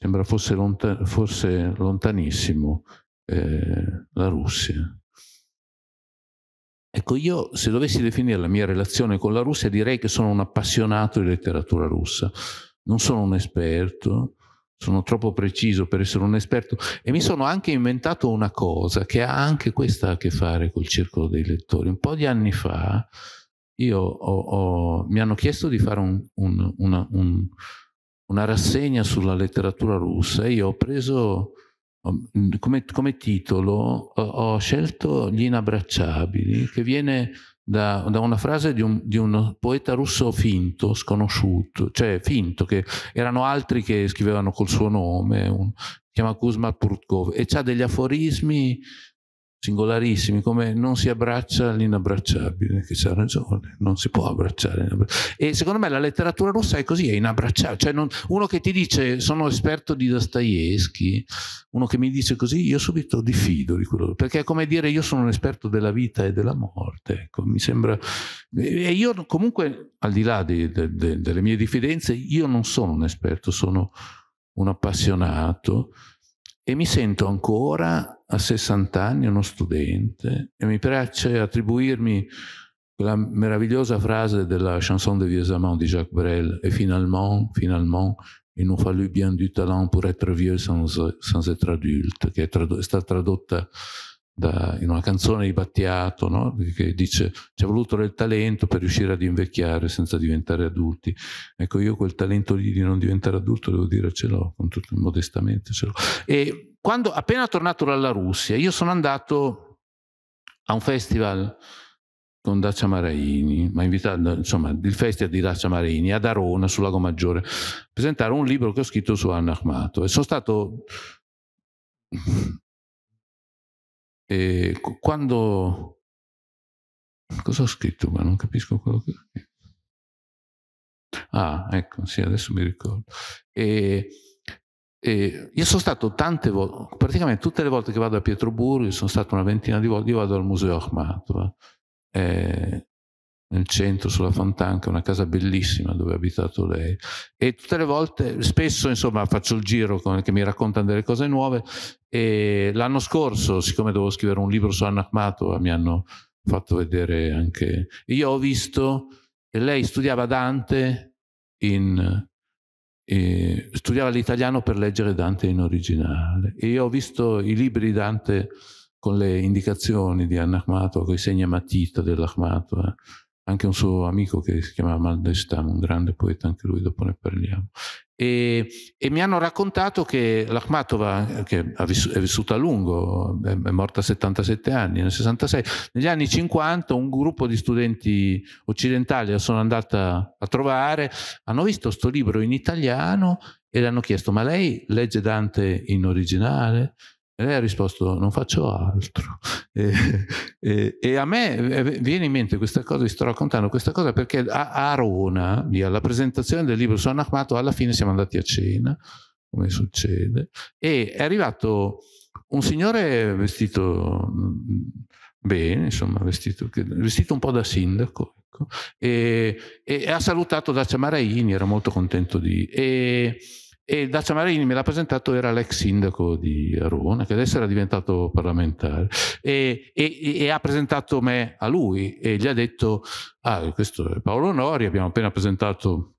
sembra fosse, lontan- fosse lontanissimo eh, la Russia. Ecco, io se dovessi definire la mia relazione con la Russia direi che sono un appassionato di letteratura russa, non sono un esperto, sono troppo preciso per essere un esperto e mi sono anche inventato una cosa che ha anche questa a che fare col circolo dei lettori. Un po' di anni fa io ho, ho, mi hanno chiesto di fare un, un, una, un, una rassegna sulla letteratura russa e io ho preso Mm, come, come titolo ho, ho, scelto Gli inabbracciabili, che viene da, da una frase di un, di un, poeta russo finto, sconosciuto, cioè finto, che erano altri che scrivevano col suo nome, un, si chiama Kuzma Purkov, e ha degli aforismi singolarissimi, come non si abbraccia l'inabbracciabile, che c'ha ragione, non si può abbracciare. E secondo me la letteratura russa è così, è inabbracciabile, cioè non, uno che ti dice sono esperto di Dostoevsky, uno che mi dice così, io subito diffido di quello, perché è come dire io sono un esperto della vita e della morte, ecco, mi sembra... E io comunque, al di là di, de, de, delle mie diffidenze, io non sono un esperto, sono un appassionato e mi sento ancora a 60 anni uno studente e mi piace attribuirmi quella meravigliosa frase della chanson de vieux amants di Jacques Brel e finalement, finalement, il nous fallu bien du talent pour être vieux sans, sans être adulte, che è, trad- è stata tradotta da, in una canzone di Battiato, no? che dice ci ha voluto del talento per riuscire ad invecchiare senza diventare adulti. Ecco, io quel talento lì di non diventare adulto, devo dire, ce l'ho, con tutto, modestamente ce l'ho. E quando appena tornato dalla Russia, io sono andato a un festival con Dacia Maraini, ma invitato, insomma, il festival di Dacia Maraini ad Arona, sul Lago Maggiore, a presentare un libro che ho scritto su Anna Ahmato. E sono stato... E quando... Cosa ho scritto qua? Non capisco quello che... Ah, ecco, sì, adesso mi ricordo. E e io sono stato tante volte, praticamente tutte le volte che vado a Pietroburgo, sono stato una ventina di volte, io vado al Museo Akhmatova, eh, nel centro, sulla Fontanca, una casa bellissima dove ha abitato lei. E tutte le volte, spesso insomma, faccio il giro con, che mi raccontano delle cose nuove. E l'anno scorso, siccome dovevo scrivere un libro su Anna Akhmatova, oh, mi hanno fatto vedere anche... Io ho visto, lei studiava Dante in e studiava l'italiano per leggere Dante in originale e io ho visto i libri di Dante con le indicazioni di Anna Ahmato, con i segni a matita dell'Ahmato, eh, anche un suo amico che si chiamava Maldestam, un grande poeta anche lui, dopo ne parliamo. E, e mi hanno raccontato che l'Akhmatova, che è vissuta a lungo, è morta a 77 anni, nel 66, negli anni 50 un gruppo di studenti occidentali la sono andata a trovare, hanno visto questo libro in italiano e le hanno chiesto, ma lei legge Dante in originale? E lei ha risposto non faccio altro. *laughs* E, e, e, a me eh, viene in mente questa cosa, vi sto raccontando questa cosa perché a Arona, alla presentazione del libro su Anahmato, alla fine siamo andati a cena, come succede, e è arrivato un signore vestito mm, bene, insomma, vestito, vestito un po' da sindaco, ecco, e, e, ha salutato Dacia Maraini, era molto contento di... E, e Dacia Marini me l'ha presentato, era l'ex sindaco di Arona, che adesso era diventato parlamentare, e, e, e, ha presentato me a lui e gli ha detto, ah, questo è Paolo Nori, abbiamo appena presentato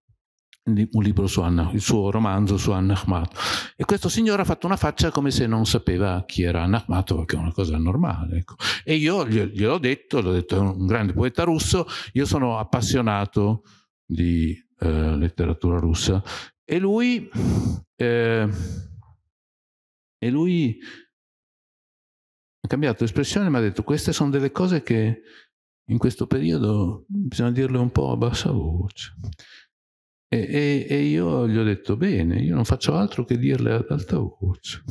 un libro su Anna, il suo romanzo su Anna Ahmad. E questo signore ha fatto una faccia come se non sapeva chi era Anna Ahmad, che è una cosa normale. Ecco. E io gliel'ho detto, l'ho detto, è un grande poeta russo, io sono appassionato di eh, letteratura russa e lui, eh, e lui ha cambiato espressione, mi ha detto queste sono delle cose che in questo periodo bisogna dirle un po' a bassa voce. E, e, e io gli ho detto, bene, io non faccio altro che dirle ad alta voce.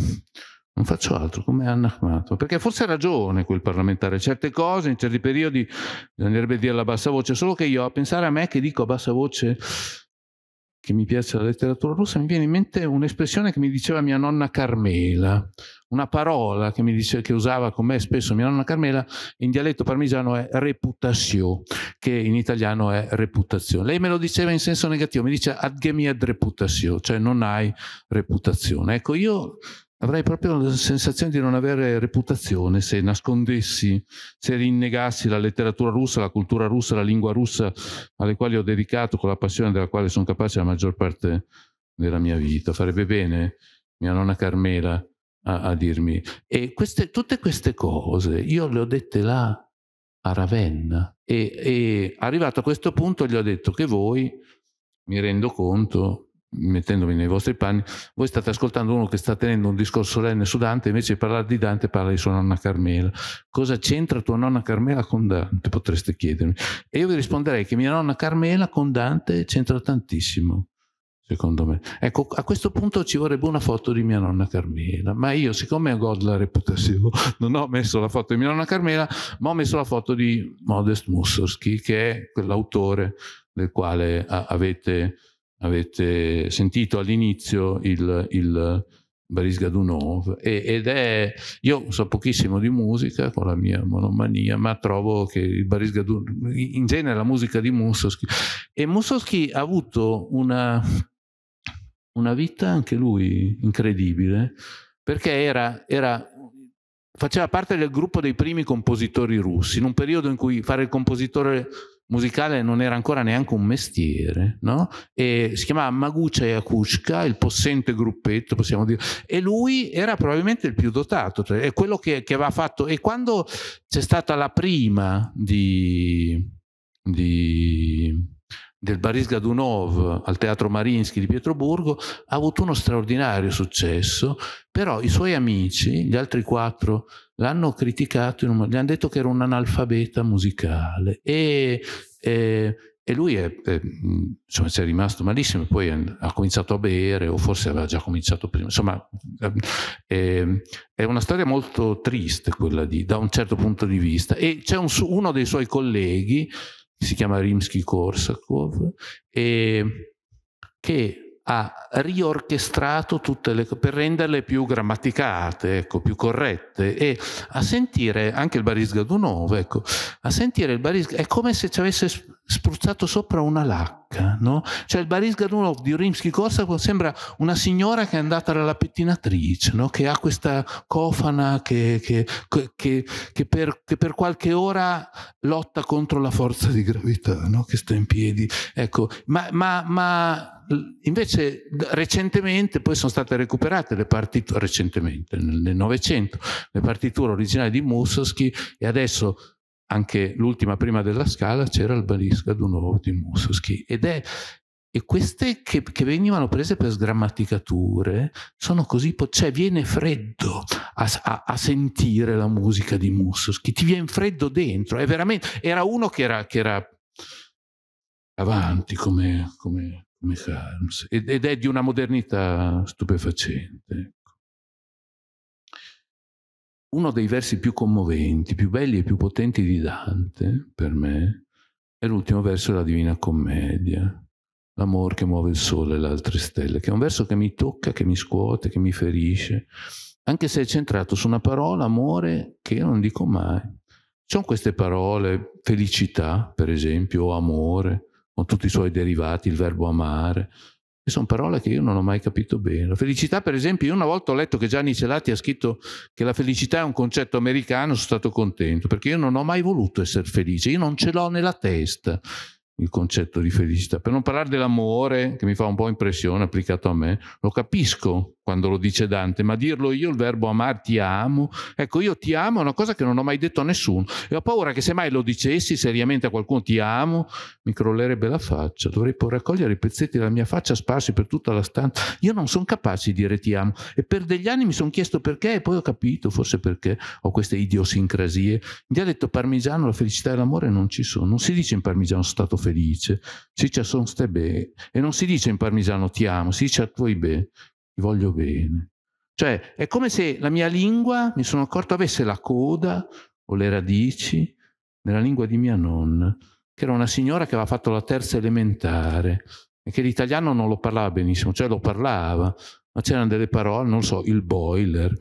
Non faccio altro, come Anna Ahmad. Perché forse ha ragione quel parlamentare. Certe cose, in certi periodi, bisognerebbe dirle a bassa voce. Solo che io, a pensare a me che dico a bassa voce che mi piace la letteratura russa, mi viene in mente un'espressione che mi diceva mia nonna Carmela, una parola che, mi diceva, che, usava con me spesso mia nonna Carmela, in dialetto parmigiano è reputatio, che in italiano è reputazione. Lei me lo diceva in senso negativo, mi dice ad gemi ad reputatio, cioè non hai reputazione. Ecco, io avrei proprio la sensazione di non avere reputazione se nascondessi, se rinnegassi la letteratura russa, la cultura russa, la lingua russa, alle quali ho dedicato con la passione della quale sono capace la maggior parte della mia vita. Farebbe bene mia nonna Carmela a, a dirmi. E queste, tutte queste cose io le ho dette là a Ravenna e, e arrivato a questo punto gli ho detto che voi, mi rendo conto, mettendomi nei vostri panni, voi state ascoltando uno che sta tenendo un discorso solenne su Dante, invece di parlare di Dante parla di sua nonna Carmela. Cosa c'entra tua nonna Carmela con Dante? Potreste chiedermi. E io vi risponderei che mia nonna Carmela con Dante c'entra tantissimo, secondo me. Ecco, a questo punto ci vorrebbe una foto di mia nonna Carmela, ma io siccome a God la reputazione *laughs* boh, non ho messo la foto di mia nonna Carmela, ma ho messo la foto di Modest Mussorgsky, che è quell'autore del quale avete avete sentito all'inizio il, il Baris Gadunov e, ed è io so pochissimo di musica con la mia monomania ma trovo che il Baris Gadunov in genere la musica di Mussoschi e Mussoschi ha avuto una, una vita anche lui incredibile perché era, era faceva parte del gruppo dei primi compositori russi in un periodo in cui fare il compositore musicale non era ancora neanche un mestiere, no? E si chiamava Maguccia Iacucca, il possente gruppetto, possiamo dire, e lui era probabilmente il più dotato, cioè è quello che, che aveva fatto. E quando c'è stata la prima di, di, del Baris Gadunov al Teatro Marinsky di Pietroburgo, ha avuto uno straordinario successo, però i suoi amici, gli altri quattro l'hanno criticato, in un, gli hanno detto che era un analfabeta musicale e, e, e lui è, è, mm, insomma, è rimasto malissimo, poi ha cominciato a bere o forse aveva già cominciato prima, insomma è, ehm, ehm, è una storia molto triste quella di, da un certo punto di vista e c'è un, uno dei suoi colleghi, si chiama Rimsky-Korsakov, e ehm, che ha riorchestrato tutte le cose per renderle più grammaticate, ecco, più corrette e a sentire anche il Barisga Dunov, ecco, a sentire il Barisga è come se ci avesse spruzzato sopra una lacca, no? Cioè il Barisga Dunov di Rimsky-Korsakov sembra una signora che è andata dalla pettinatrice, no? Che ha questa cofana che, che, che, che, per, che per qualche ora lotta contro la forza di gravità, no? Che sta in piedi, ecco, ma, ma, ma Invece recentemente poi sono state recuperate le partiture, recentemente nel Novecento, le partiture originali di Mussorgsky e adesso anche l'ultima prima della scala c'era il Barisca di nuovo di Mussorgsky. Ed è, e queste che, che, venivano prese per sgrammaticature sono così, cioè viene freddo a, a, a sentire la musica di Mussorgsky, ti viene freddo dentro, è veramente, era uno che era, che era avanti come, come Mick Harms, ed, ed è di una modernità stupefacente. Ecco. Uno dei versi più commoventi, più belli e più potenti di Dante, per me, è l'ultimo verso della Divina Commedia, l'amor che muove il sole e le altre stelle, che è un verso che mi tocca, che mi scuote, che mi ferisce, anche se è centrato su una parola, amore, che io non dico mai. Ci sono queste parole, felicità, per esempio, o amore, con tutti i suoi derivati, il verbo amare, che sono parole che io non ho mai capito bene. La felicità, per esempio, io una volta ho letto che Gianni Celati ha scritto che la felicità è un concetto americano, sono stato contento, perché io non ho mai voluto essere felice, io non ce l'ho nella testa il concetto di felicità. Per non parlare dell'amore, che mi fa un po' impressione applicato a me, lo capisco quando lo dice Dante, ma dirlo io, il verbo amare ti amo, ecco io ti amo è una cosa che non ho mai detto a nessuno e ho paura che se mai lo dicessi seriamente a qualcuno ti amo, mi crollerebbe la faccia, dovrei poi raccogliere i pezzetti della mia faccia sparsi per tutta la stanza, io non sono capace di dire ti amo e per degli anni mi sono chiesto perché e poi ho capito, forse perché ho queste idiosincrasie, mi ha detto parmigiano la felicità e l'amore non ci sono, non si dice in parmigiano stato felice, felice, si dice son ste bene. E non si dice in parmigiano ti amo, si dice a tuoi bene, ti voglio bene. Cioè è come se la mia lingua, mi sono accorto, avesse la coda o le radici nella lingua di mia nonna, che era una signora che aveva fatto la terza elementare e che l'italiano non lo parlava benissimo, cioè lo parlava, ma c'erano delle parole, non so, il boiler.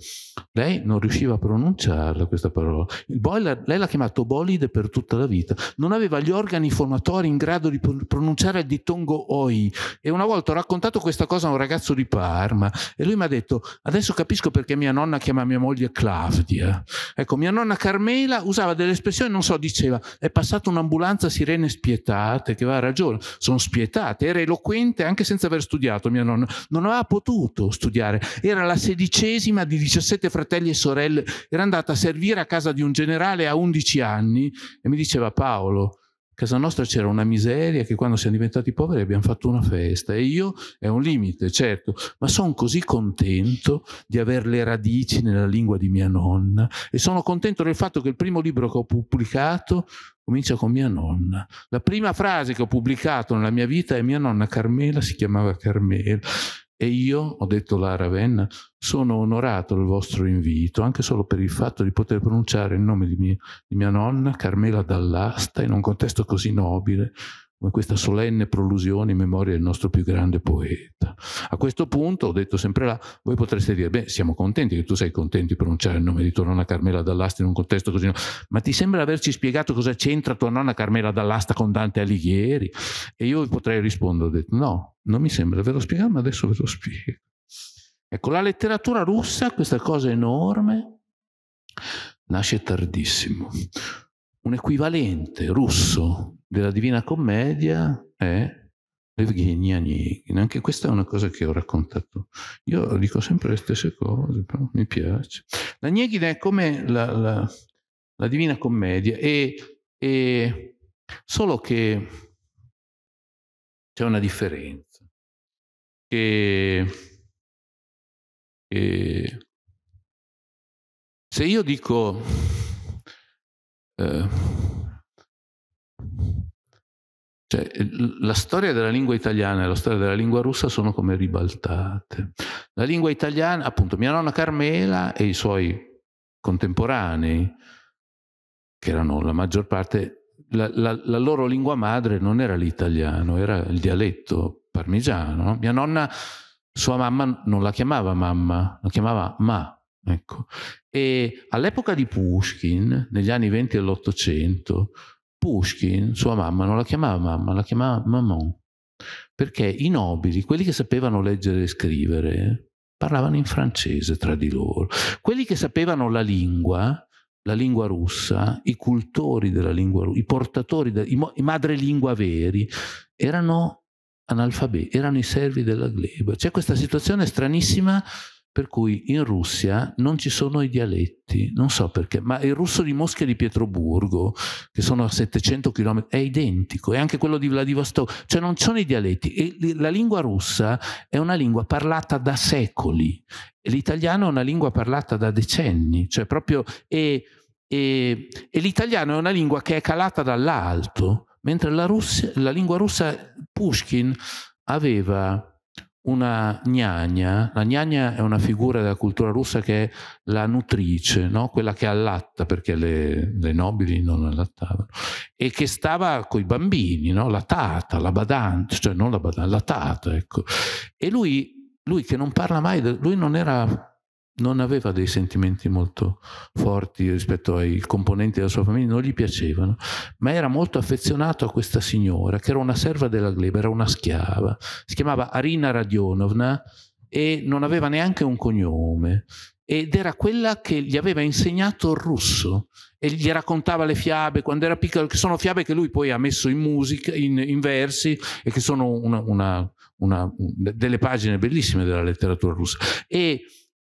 Lei non riusciva a pronunciarla questa parola. Il boiler, lei l'ha chiamato bolide per tutta la vita. Non aveva gli organi formatori in grado di pronunciare il dittongo oi. E una volta ho raccontato questa cosa a un ragazzo di Parma e lui mi ha detto, adesso capisco perché mia nonna chiama mia moglie Claudia. Ecco, mia nonna Carmela usava delle espressioni, non so, diceva, è passata un'ambulanza sirene spietate, che aveva ragione, sono spietate, era eloquente anche senza aver studiato mia nonna. Non aveva potuto dovuto studiare. Era la sedicesima di 17 fratelli e sorelle, era andata a servire a casa di un generale a 11 anni e mi diceva Paolo, a casa nostra c'era una miseria che quando siamo diventati poveri abbiamo fatto una festa e io è un limite, certo, ma sono così contento di avere le radici nella lingua di mia nonna e sono contento del fatto che il primo libro che ho pubblicato comincia con mia nonna. La prima frase che ho pubblicato nella mia vita è mia nonna Carmela, si chiamava Carmela. E io, ho detto la Ravenna, sono onorato del vostro invito, anche solo per il fatto di poter pronunciare il nome di mia, di mia nonna, Carmela Dall'Asta, in un contesto così nobile, come questa solenne prolusione in memoria del nostro più grande poeta. A questo punto, ho detto sempre là, voi potreste dire, beh, siamo contenti che tu sei contento di pronunciare il nome di tua nonna Carmela Dall'Asta in un contesto così, ma ti sembra averci spiegato cosa c'entra tua nonna Carmela Dall'Asta con Dante Alighieri? E io potrei rispondere, ho detto, no, non mi sembra, ve lo spiego, ma adesso ve lo spiego. Ecco, la letteratura russa, questa cosa enorme, nasce tardissimo. Un equivalente russo della Divina Commedia è Evgenia Evgenianin. Anche questa è una cosa che ho raccontato. Io dico sempre le stesse cose, però mi piace. La Nieghida è come la, la, la Divina Commedia, e, e solo che c'è una differenza. Che, che se io dico... Eh, cioè, la storia della lingua italiana e la storia della lingua russa sono come ribaltate. La lingua italiana, appunto, mia nonna Carmela e i suoi contemporanei, che erano la maggior parte, la, la, la loro lingua madre non era l'italiano, era il dialetto parmigiano. No? Mia nonna, sua mamma, non la chiamava mamma, la chiamava ma. Ecco. E all'epoca di Pushkin, negli anni 20 dell'Ottocento, Pushkin, sua mamma, non la chiamava mamma, la chiamava maman, perché i nobili, quelli che sapevano leggere e scrivere, parlavano in francese tra di loro. Quelli che sapevano la lingua, la lingua russa, i cultori della lingua russa, i portatori, de, i, mo, i madrelingua veri, erano analfabeti, erano i servi della gleba. C'è questa situazione stranissima per cui in Russia non ci sono i dialetti, non so perché, ma il russo di Mosca e di Pietroburgo, che sono a 700 km, è identico, e anche quello di Vladivostok, cioè non ci sono i dialetti. E la lingua russa è una lingua parlata da secoli, l'italiano è una lingua parlata da decenni, cioè proprio, e, e, e l'italiano è una lingua che è calata dall'alto, mentre la, Russia, la lingua russa, Pushkin, aveva una gnagna, la gnagna è una figura della cultura russa che è la nutrice, no? quella che allatta, perché le, le, nobili non allattavano, e che stava con i bambini, no? la tata, la badante, cioè non la badante, la tata, ecco. E lui, lui che non parla mai, lui non era non aveva dei sentimenti molto forti rispetto ai componenti della sua famiglia, non gli piacevano, ma era molto affezionato a questa signora che era una serva della gleba, era una schiava, si chiamava Arina Radionovna e non aveva neanche un cognome ed era quella che gli aveva insegnato il russo e gli raccontava le fiabe quando era piccolo, che sono fiabe che lui poi ha messo in musica, in, in versi e che sono una, una, una, delle pagine bellissime della letteratura russa. E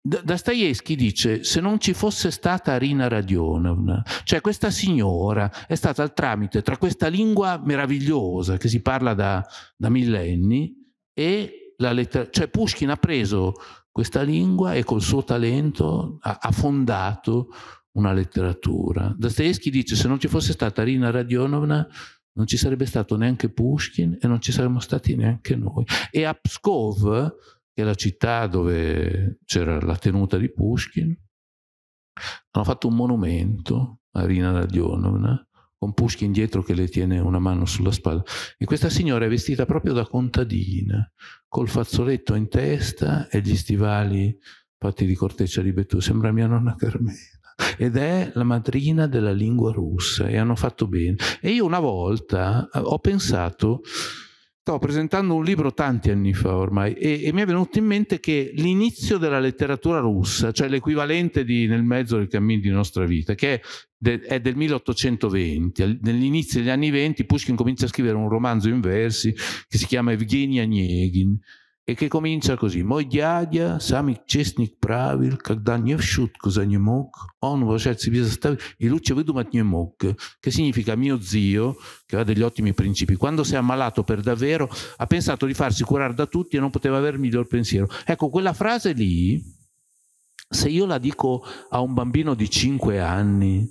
Dostoevsky dice se non ci fosse stata Rina Radionovna, cioè questa signora è stata il tramite tra questa lingua meravigliosa che si parla da, da millenni e la letteratura, cioè Pushkin ha preso questa lingua e col suo talento ha, ha fondato una letteratura. Dostoevsky dice se non ci fosse stata Rina Radionovna non ci sarebbe stato neanche Pushkin e non ci saremmo stati neanche noi. E a Pskov che è la città dove c'era la tenuta di Pushkin, hanno fatto un monumento a Rina Radionovna, con Pushkin dietro che le tiene una mano sulla spalla. E questa signora è vestita proprio da contadina, col fazzoletto in testa e gli stivali fatti di corteccia di betù. Sembra mia nonna Carmela. Ed è la madrina della lingua russa e hanno fatto bene. E io una volta eh, ho pensato Stavo presentando un libro tanti anni fa ormai e, e mi è venuto in mente che l'inizio della letteratura russa, cioè l'equivalente di Nel mezzo del cammino di nostra vita, che è, de, è del 1820, nell'inizio degli anni 20 Pushkin comincia a scrivere un romanzo in versi che si chiama Evgenia Onegin, e che comincia così. Мой дядя, самый честник правил, когда не в шутку за не мог, он уважать себе заставил, и лучше выдумать Che significa mio zio, che ha degli ottimi principi, quando si è ammalato per davvero, ha pensato di farsi curare da tutti e non poteva aver miglior pensiero. Ecco, quella frase lì, se io la dico a un bambino di 5 anni,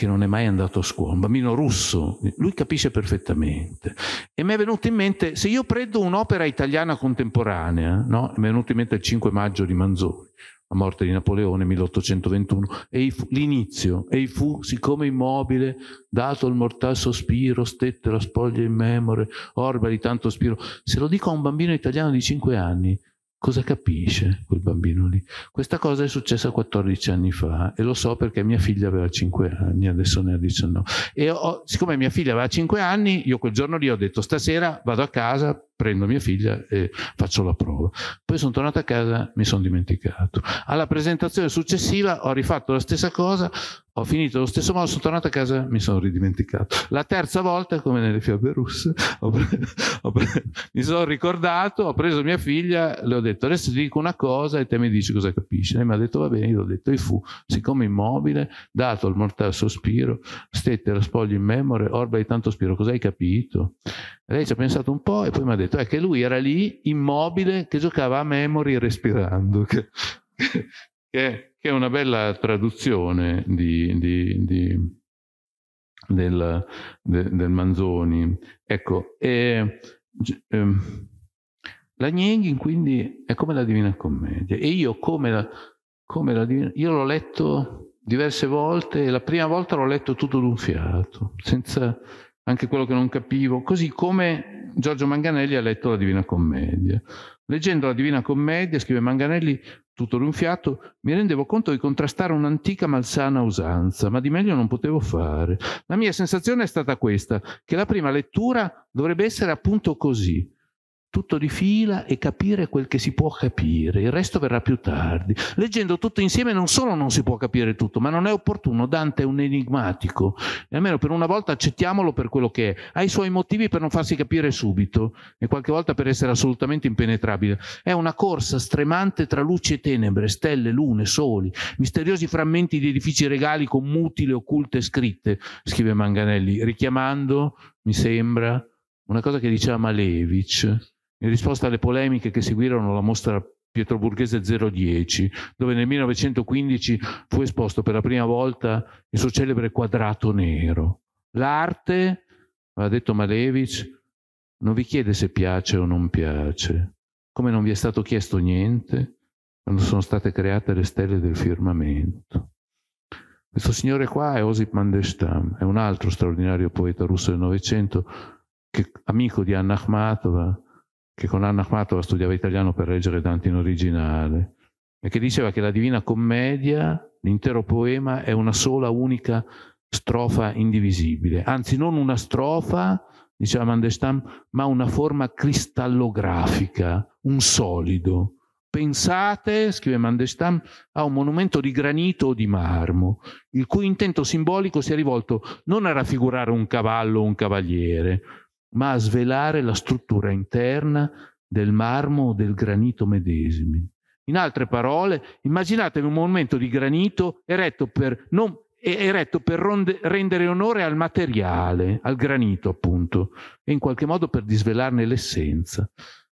che non è mai andato a scuola, un bambino russo, lui capisce perfettamente. E mi è venuto in mente, se io prendo un'opera italiana contemporanea, no? mi è venuto in mente il 5 maggio di Manzoni, la morte di Napoleone 1821, e fu, l'inizio, e fu, siccome immobile, dato il mortal sospiro, stette la spoglia in memore, orba di tanto spiro. Se lo dico a un bambino italiano di 5 anni, cosa capisce quel bambino lì? Questa cosa è successa 14 anni fa e lo so perché mia figlia aveva 5 anni, adesso ne ha 19. E ho, siccome mia figlia aveva 5 anni, io quel giorno lì ho detto stasera vado a casa, prendo mia figlia e faccio la prova. Poi sono tornato a casa, mi sono dimenticato. Alla presentazione successiva ho rifatto la stessa cosa, ho finito lo stesso modo, sono tornato a casa, mi sono ridimenticato. La terza volta, come nelle fiabe russe, ho preso, ho preso, mi sono ricordato, ho preso mia figlia, le ho detto adesso ti dico una cosa e te mi dici cosa capisci. Lei mi ha detto va bene, io ho detto e fu, siccome immobile, dato il mortale sospiro, stette la spoglia in memoria, orba di tanto spiro, cos'hai capito? Lei ci ha pensato un po' e poi mi ha detto eh, che lui era lì immobile che giocava a memory respirando, *laughs* che, che, che è una bella traduzione di, di, di, del, de, del, Manzoni. Ecco, e, eh, l'Agneghin quindi è come la Divina Commedia e io come la, come la Divina... Io l'ho letto diverse volte e la prima volta l'ho letto tutto d'un fiato, senza anche quello che non capivo, così come Giorgio Manganelli ha letto la Divina Commedia. Leggendo la Divina Commedia, scrive Manganelli, tutto d'un fiato, mi rendevo conto di contrastare un'antica malsana usanza, ma di meglio non potevo fare. La mia sensazione è stata questa, che la prima lettura dovrebbe essere appunto così, tutto di fila e capire quel che si può capire, il resto verrà più tardi. Leggendo tutto insieme non solo non si può capire tutto, ma non è opportuno, Dante è un enigmatico e almeno per una volta accettiamolo per quello che è, ha i suoi motivi per non farsi capire subito e qualche volta per essere assolutamente impenetrabile. È una corsa stremante tra luci e tenebre, stelle, lune, soli, misteriosi frammenti di edifici regali con mutile, occulte scritte, scrive Manganelli, richiamando, mi sembra, una cosa che diceva Malevich in risposta alle polemiche che seguirono la mostra pietroburghese 010, dove nel 1915 fu esposto per la prima volta il suo celebre quadrato nero. L'arte, aveva detto Malevich, non vi chiede se piace o non piace, come non vi è stato chiesto niente quando sono state create le stelle del firmamento. Questo signore qua è Osip Mandelstam, è un altro straordinario poeta russo del Novecento, amico di Anna Akhmatova, che con Anna Akhmatova studiava italiano per leggere Dante in originale, e che diceva che la Divina Commedia, l'intero poema, è una sola, unica strofa indivisibile. Anzi, non una strofa, diceva Mandestam, ma una forma cristallografica, un solido. Pensate, scrive Mandestam, a un monumento di granito o di marmo, il cui intento simbolico si è rivolto non a raffigurare un cavallo o un cavaliere, ma a svelare la struttura interna del marmo o del granito medesimi. In altre parole, immaginatevi un monumento di granito eretto per, non, eretto per ronde, rendere onore al materiale, al granito appunto, e in qualche modo per disvelarne l'essenza.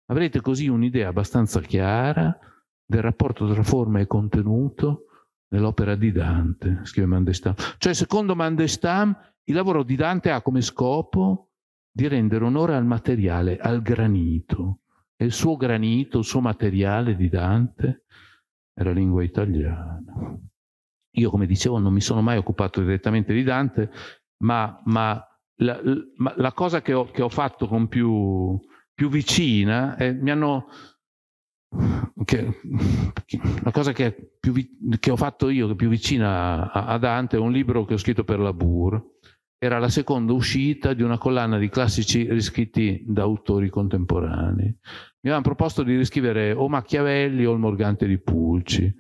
Avrete così un'idea abbastanza chiara del rapporto tra forma e contenuto nell'opera di Dante, scrive Mandestam. Cioè, secondo Mandestam, il lavoro di Dante ha come scopo di rendere onore al materiale, al granito. E il suo granito, il suo materiale di Dante è la lingua italiana. Io, come dicevo, non mi sono mai occupato direttamente di Dante, ma, ma, la, la, la, cosa che ho, che ho fatto con più, più vicina è, mi hanno, che, la cosa che, più, che, ho fatto io, che è più vicina a, a, Dante, è un libro che ho scritto per la Bur, era la seconda uscita di una collana di classici riscritti da autori contemporanei. Mi avevano proposto di riscrivere o Machiavelli o il Morgante di Pulci.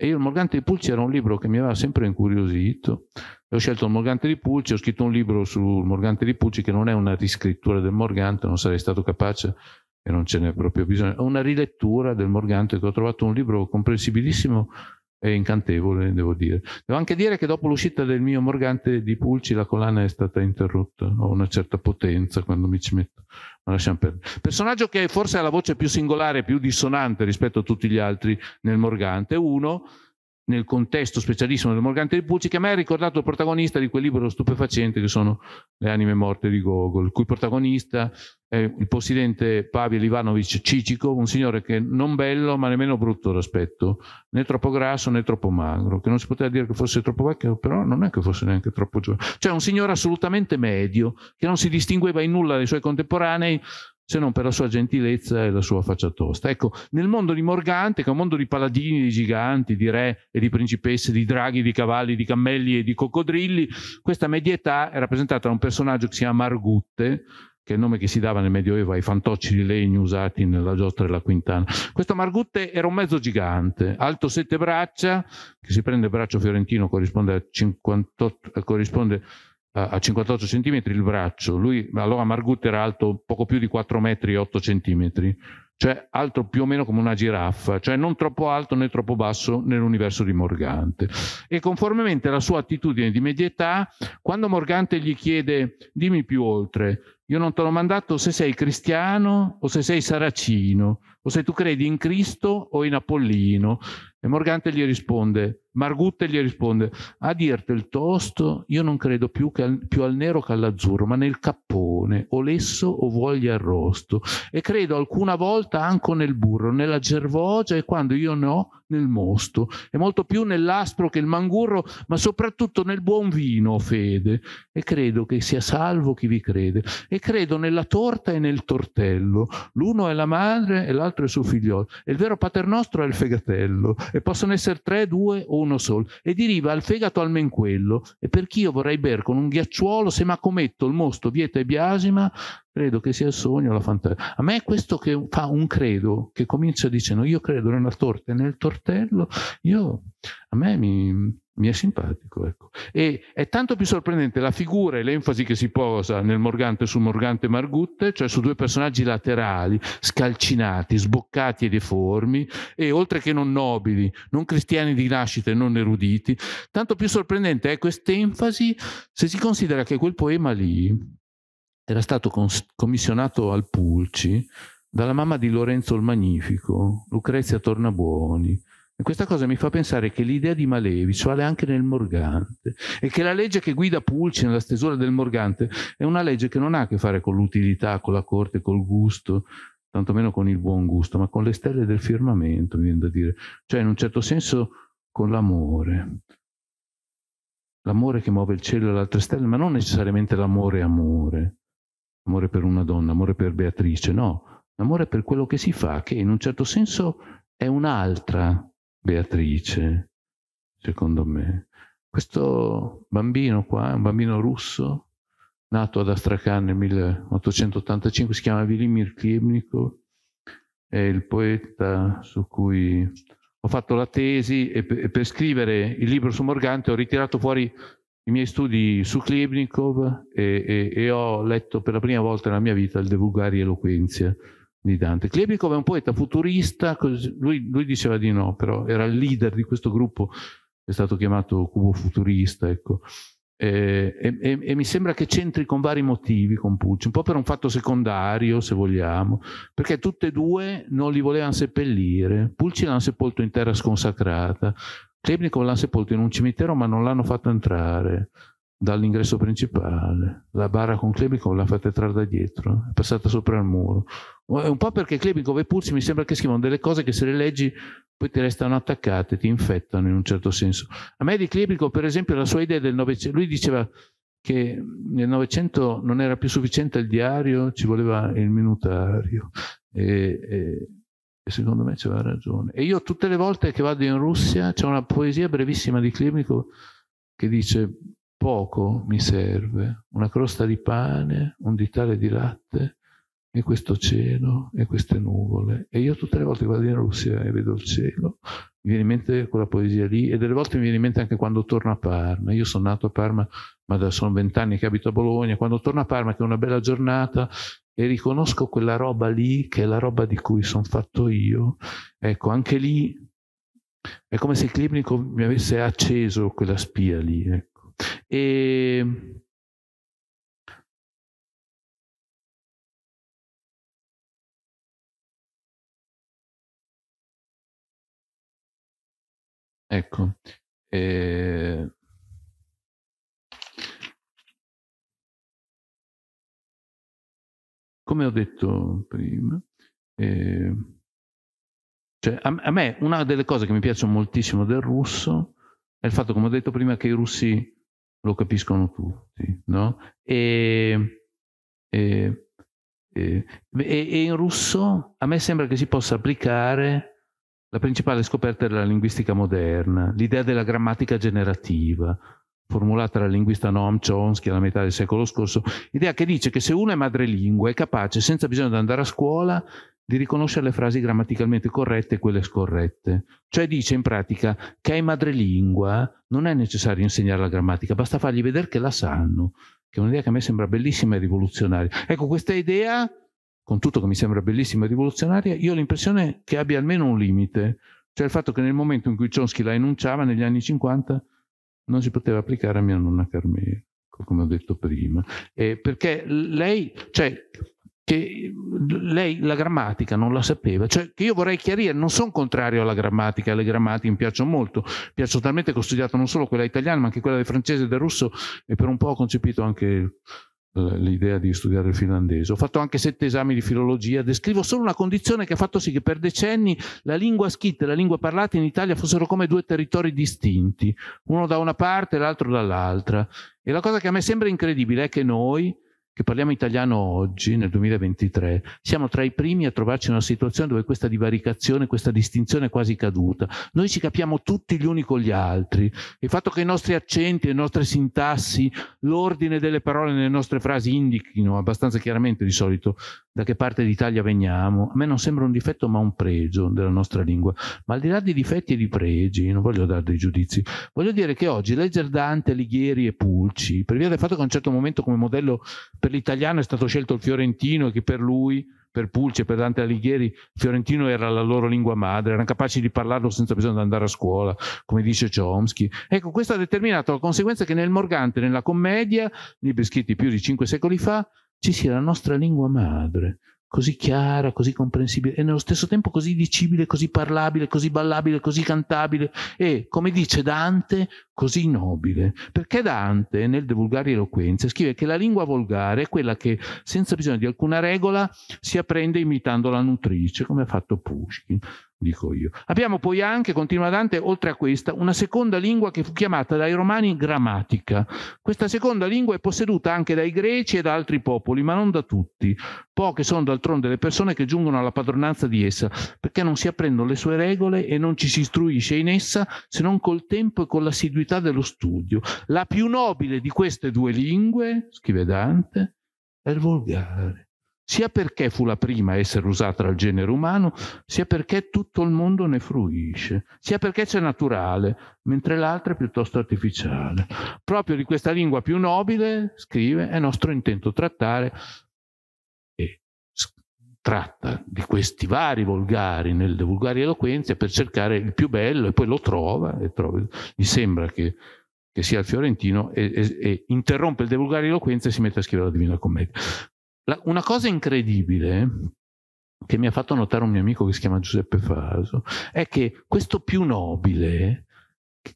E io il Morgante di Pulci era un libro che mi aveva sempre incuriosito. E ho scelto il Morgante di Pulci, ho scritto un libro sul Morgante di Pulci che non è una riscrittura del Morgante, non sarei stato capace e non ce n'è proprio bisogno. È una rilettura del Morgante che ho trovato un libro comprensibilissimo è incantevole, devo dire. Devo anche dire che dopo l'uscita del mio Morgante di Pulci la collana è stata interrotta, ho una certa potenza quando mi ci metto, ma lasciamo perdere. Personaggio che forse ha la voce più singolare, più dissonante rispetto a tutti gli altri nel Morgante, uno nel contesto specialissimo del Morgante di Pulci, che a me ha ricordato il protagonista di quel libro stupefacente che sono Le anime morte di Gogol, il cui protagonista è il possidente Pavel Ivanovic Cicico, un signore che non bello ma nemmeno brutto d'aspetto, né troppo grasso né troppo magro, che non si poteva dire che fosse troppo vecchio, però non è che fosse neanche troppo giovane. Cioè un signore assolutamente medio, che non si distingueva in nulla dai suoi contemporanei, se non per la sua gentilezza e la sua faccia tosta. Ecco, nel mondo di Morgante, che è un mondo di paladini, di giganti, di re e di principesse, di draghi, di cavalli, di cammelli e di coccodrilli, questa medietà è rappresentata da un personaggio che si chiama Margutte, che è il nome che si dava nel Medioevo ai fantocci di legno usati nella giostra della Quintana. Questo Margutte era un mezzo gigante, alto sette braccia, che si prende il braccio fiorentino, corrisponde a 58, eh, corrisponde a 58 centimetri il braccio, lui allora Margut era alto poco più di 4 metri e 8 centimetri, cioè altro più o meno come una giraffa, cioè non troppo alto né troppo basso nell'universo di Morgante. E conformemente alla sua attitudine di medietà, quando Morgante gli chiede dimmi più oltre, io non ti ho mandato se sei cristiano o se sei saracino, o se tu credi in Cristo o in Apollino. E Morgante gli risponde, Margutte gli risponde, a dirti il tosto, io non credo più, al, più al nero che all'azzurro, ma nel cappone, o lesso o voglia arrosto. E credo alcuna volta anco nel burro, nella gervogia e quando io no, nel mosto, e molto più nell'aspro che il mangurro, ma soprattutto nel buon vino, fede. E credo che sia salvo chi vi crede. E credo nella torta e nel tortello. L'uno è la madre e l'altro è suo figliolo. E il vero pater nostro è il fegatello. E possono essere tre, due o uno solo. E diriva al fegato almen quello. E per chi io vorrei bere con un ghiacciuolo, se macometto il mosto, vieta e biasima, credo che sia il sogno la fantasia. A me è questo che fa un credo, che comincia dicendo io credo nella torta e nel tortello sportello, io, a me mi, mi è simpatico. Ecco. E è tanto più sorprendente la figura e l'enfasi che si posa nel Morgante su Morgante Margutte, cioè su due personaggi laterali, scalcinati, sboccati e deformi, e oltre che non nobili, non cristiani di nascita e non eruditi, tanto più sorprendente è quest'enfasi se si considera che quel poema lì era stato cons- commissionato al Pulci dalla mamma di Lorenzo il Magnifico, Lucrezia Tornabuoni, e questa cosa mi fa pensare che l'idea di Malevich vale anche nel Morgante e che la legge che guida Pulci nella stesura del Morgante è una legge che non ha a che fare con l'utilità, con la corte, col gusto, tantomeno con il buon gusto, ma con le stelle del firmamento, mi viene da dire, cioè in un certo senso con l'amore. L'amore che muove il cielo e le altre stelle, ma non necessariamente l'amore amore, amore per una donna, amore per Beatrice, no, l'amore per quello che si fa, che in un certo senso è un'altra Beatrice, secondo me. Questo bambino qua è un bambino russo, nato ad Astrakhan nel 1885, si chiama Vladimir Klimnikov, è il poeta su cui ho fatto la tesi e per, scrivere il libro su Morgante ho ritirato fuori i miei studi su Klimnikov e, e, e ho letto per la prima volta nella mia vita il De Vulgari Eloquenzia di Dante. Klebnikov è un poeta futurista, lui, lui, diceva di no, però era il leader di questo gruppo, è stato chiamato cubo futurista, ecco. E, e, e mi sembra che c'entri con vari motivi con Pucci, un po' per un fatto secondario, se vogliamo, perché tutte e due non li volevano seppellire. Pulci l'hanno sepolto in terra sconsacrata, Klebnikov l'hanno sepolto in un cimitero ma non l'hanno fatto entrare dall'ingresso principale. La barra con Klebinkov l'ha fatta entrare da dietro, è passata sopra il muro. Un po' perché Klebinkov e Pulsi mi sembra che scrivano delle cose che se le leggi poi ti restano attaccate, ti infettano in un certo senso. A me di Klebinkov, per esempio, la sua idea del Novecento, lui diceva che nel Novecento non era più sufficiente il diario, ci voleva il minutario. E, e, e secondo me c'era ragione. E io tutte le volte che vado in Russia c'è una poesia brevissima di Klebinkov che dice poco mi serve, una crosta di pane, un ditale di latte e questo cielo e queste nuvole. E io tutte le volte che vado in Russia e vedo il cielo, mi viene in mente quella poesia lì e delle volte mi viene in mente anche quando torno a Parma. Io sono nato a Parma, ma da, sono vent'anni che abito a Bologna. Quando torno a Parma, che è una bella giornata, e riconosco quella roba lì, che è la roba di cui sono fatto io, ecco, anche lì è come se il Klipnikov mi avesse acceso quella spia lì. Ecco. E ehm, Ecco, eh... come ho detto prima, eh... cioè, a, a, me una delle cose che mi piacciono moltissimo del russo è il fatto, come ho detto prima, che i russi lo capiscono tutti, no? E, e, e, e in russo a me sembra che si possa applicare la principale scoperta della linguistica moderna, l'idea della grammatica generativa, formulata dal linguista Noam Chomsky alla metà del secolo scorso, idea che dice che se uno è madrelingua è capace, senza bisogno di andare a scuola, di riconoscere le frasi grammaticalmente corrette e quelle scorrette. Cioè dice in pratica che ai madrelingua non è necessario insegnare la grammatica, basta fargli vedere che la sanno, che è un'idea che a me sembra bellissima e rivoluzionaria. Ecco, questa idea, con tutto che mi sembra bellissima e rivoluzionaria, io ho l'impressione che abbia almeno un limite, cioè il fatto che nel momento in cui Chomsky la enunciava negli anni 50 non si poteva applicare a mia nonna Carmela, come ho detto prima, eh, perché lei, cioè, che lei la grammatica non la sapeva, cioè che io vorrei chiarire, non sono contrario alla grammatica, alle grammatiche mi piacciono molto, mi piacciono talmente che ho studiato non solo quella italiana ma anche quella del francese e del russo e per un po' ho concepito anche eh, l'idea di studiare il finlandese. Ho fatto anche sette esami di filologia, descrivo solo una condizione che ha fatto sì che per decenni la lingua scritta e la lingua parlata in Italia fossero come due territori distinti, uno da una parte e l'altro dall'altra. E la cosa che a me sembra incredibile è che noi, che parliamo italiano oggi, nel 2023, siamo tra i primi a trovarci in una situazione dove questa divaricazione, questa distinzione è quasi caduta. Noi ci capiamo tutti gli uni con gli altri. Il fatto che i nostri accenti, le nostre sintassi, l'ordine delle parole nelle nostre frasi indichino abbastanza chiaramente di solito da che parte d'Italia veniamo, a me non sembra un difetto ma un pregio della nostra lingua. Ma al di là di difetti e di pregi, non voglio dare dei giudizi, voglio dire che oggi leggere Dante, Alighieri e Pulci, per via del fatto che a un certo momento come modello per per l'italiano è stato scelto il fiorentino che per lui per Pulce, per Dante Alighieri, il fiorentino era la loro lingua madre, erano capaci di parlarlo senza bisogno di andare a scuola, come dice Chomsky. Ecco, questo ha determinato la conseguenza che nel Morgante, nella commedia, libri scritti più di cinque secoli fa, ci sia la nostra lingua madre, così chiara, così comprensibile e nello stesso tempo così dicibile, così parlabile, così ballabile, così cantabile e, come dice Dante, così nobile? Perché Dante nel De Vulgari Eloquenze scrive che la lingua volgare è quella che senza bisogno di alcuna regola si apprende imitando la nutrice, come ha fatto Pushkin, dico io. Abbiamo poi anche, continua Dante, oltre a questa, una seconda lingua che fu chiamata dai romani grammatica. Questa seconda lingua è posseduta anche dai greci e da altri popoli, ma non da tutti. Poche sono d'altronde le persone che giungono alla padronanza di essa, perché non si apprendono le sue regole e non ci si istruisce in essa se non col tempo e con l'assiduità possibilità dello studio. La più nobile di queste due lingue, scrive Dante, è il volgare, sia perché fu la prima a essere usata dal genere umano, sia perché tutto il mondo ne fruisce, sia perché c'è naturale, mentre l'altra è piuttosto artificiale. Proprio di questa lingua più nobile, scrive, è nostro intento trattare tratta di questi vari volgari nelle vulgari eloquenze per cercare il più bello e poi lo trova, trova mi sembra che, che, sia il fiorentino e, e, e, interrompe il De vulgari eloquenze e si mette a scrivere la Divina Commedia. La, una cosa incredibile eh, che mi ha fatto notare un mio amico che si chiama Giuseppe Faso è che questo più nobile,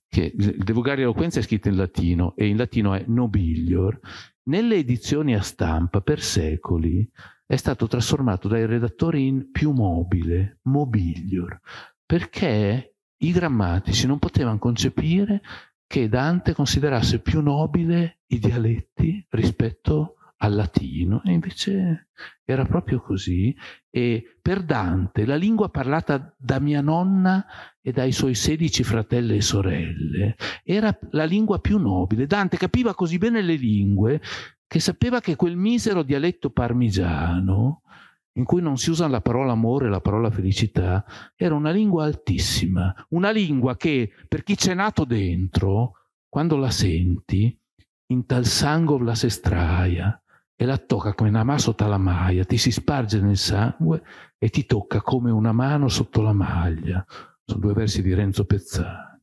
che il De Vulgari Eloquenza è scritto in latino e in latino è nobilior, nelle edizioni a stampa per secoli è stato trasformato dai redattori in più mobile, mobilior, perché i grammatici non potevano concepire che Dante considerasse più nobile i dialetti rispetto al latino e invece era proprio così e per Dante la lingua parlata da mia nonna e dai suoi sedici fratelli e sorelle era la lingua più nobile. Dante capiva così bene le lingue che sapeva che quel misero dialetto parmigiano in cui non si usa la parola amore e la parola felicità, era una lingua altissima, una lingua che per chi c'è nato dentro, quando la senti, in tal sangue la s'estraia, e la tocca come una mano sotto la maglia, ti si sparge nel sangue e ti tocca come una mano sotto la maglia. Sono due versi di Renzo Pezzani.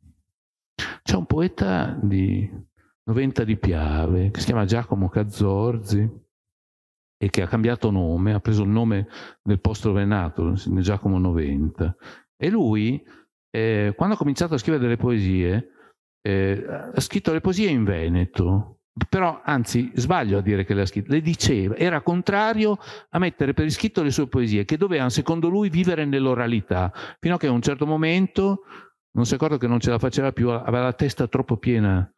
C'è un poeta di Noventa di Piave che si chiama Giacomo Cazzorzi e che ha cambiato nome, ha preso il nome del posto venato, Giacomo Noventa. E lui, eh, quando ha cominciato a scrivere delle poesie, eh, ha scritto le poesie in Veneto, però anzi sbaglio a dire che le ha scritte, le diceva, era contrario a mettere per iscritto le sue poesie, che dovevano secondo lui vivere nell'oralità, fino a che a un certo momento non si è accorto che non ce la faceva più, aveva la testa troppo piena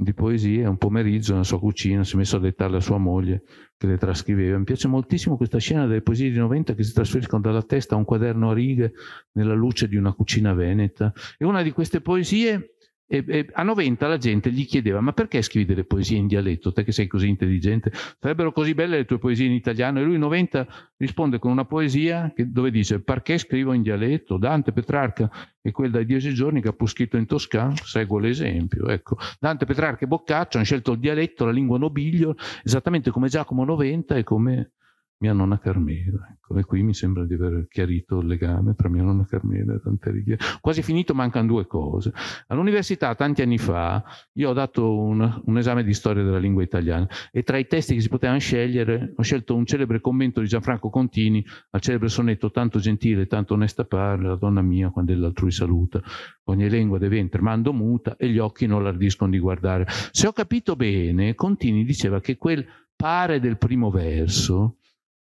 di poesie, un pomeriggio nella sua cucina si è messo a dettare la sua moglie che le trascriveva. Mi piace moltissimo questa scena delle poesie di 90 che si trasferiscono dalla testa a un quaderno a righe nella luce di una cucina veneta. E una di queste poesie e, e a 90 la gente gli chiedeva: Ma perché scrivi delle poesie in dialetto? Te che sei così intelligente, sarebbero così belle le tue poesie in italiano? E lui, 90, risponde con una poesia che, dove dice: Perché scrivo in dialetto? Dante, Petrarca e quel dai dieci giorni che ha scritto in Toscana. seguo l'esempio. Ecco. Dante, Petrarca e Boccaccio hanno scelto il dialetto, la lingua nobilio, esattamente come Giacomo 90 e come mia nonna Carmela. Ecco. E qui mi sembra di aver chiarito il legame tra mia nonna Carmela e tante righe. Quasi finito, mancano due cose. All'università, tanti anni fa, io ho dato un, un, esame di storia della lingua italiana e tra i testi che si potevano scegliere ho scelto un celebre commento di Gianfranco Contini al celebre sonetto Tanto gentile, tanto onesta parla, la donna mia quando è l'altrui saluta. Ogni lingua deve entrare, mando muta e gli occhi non l'ardiscono di guardare. Se ho capito bene, Contini diceva che quel pare del primo verso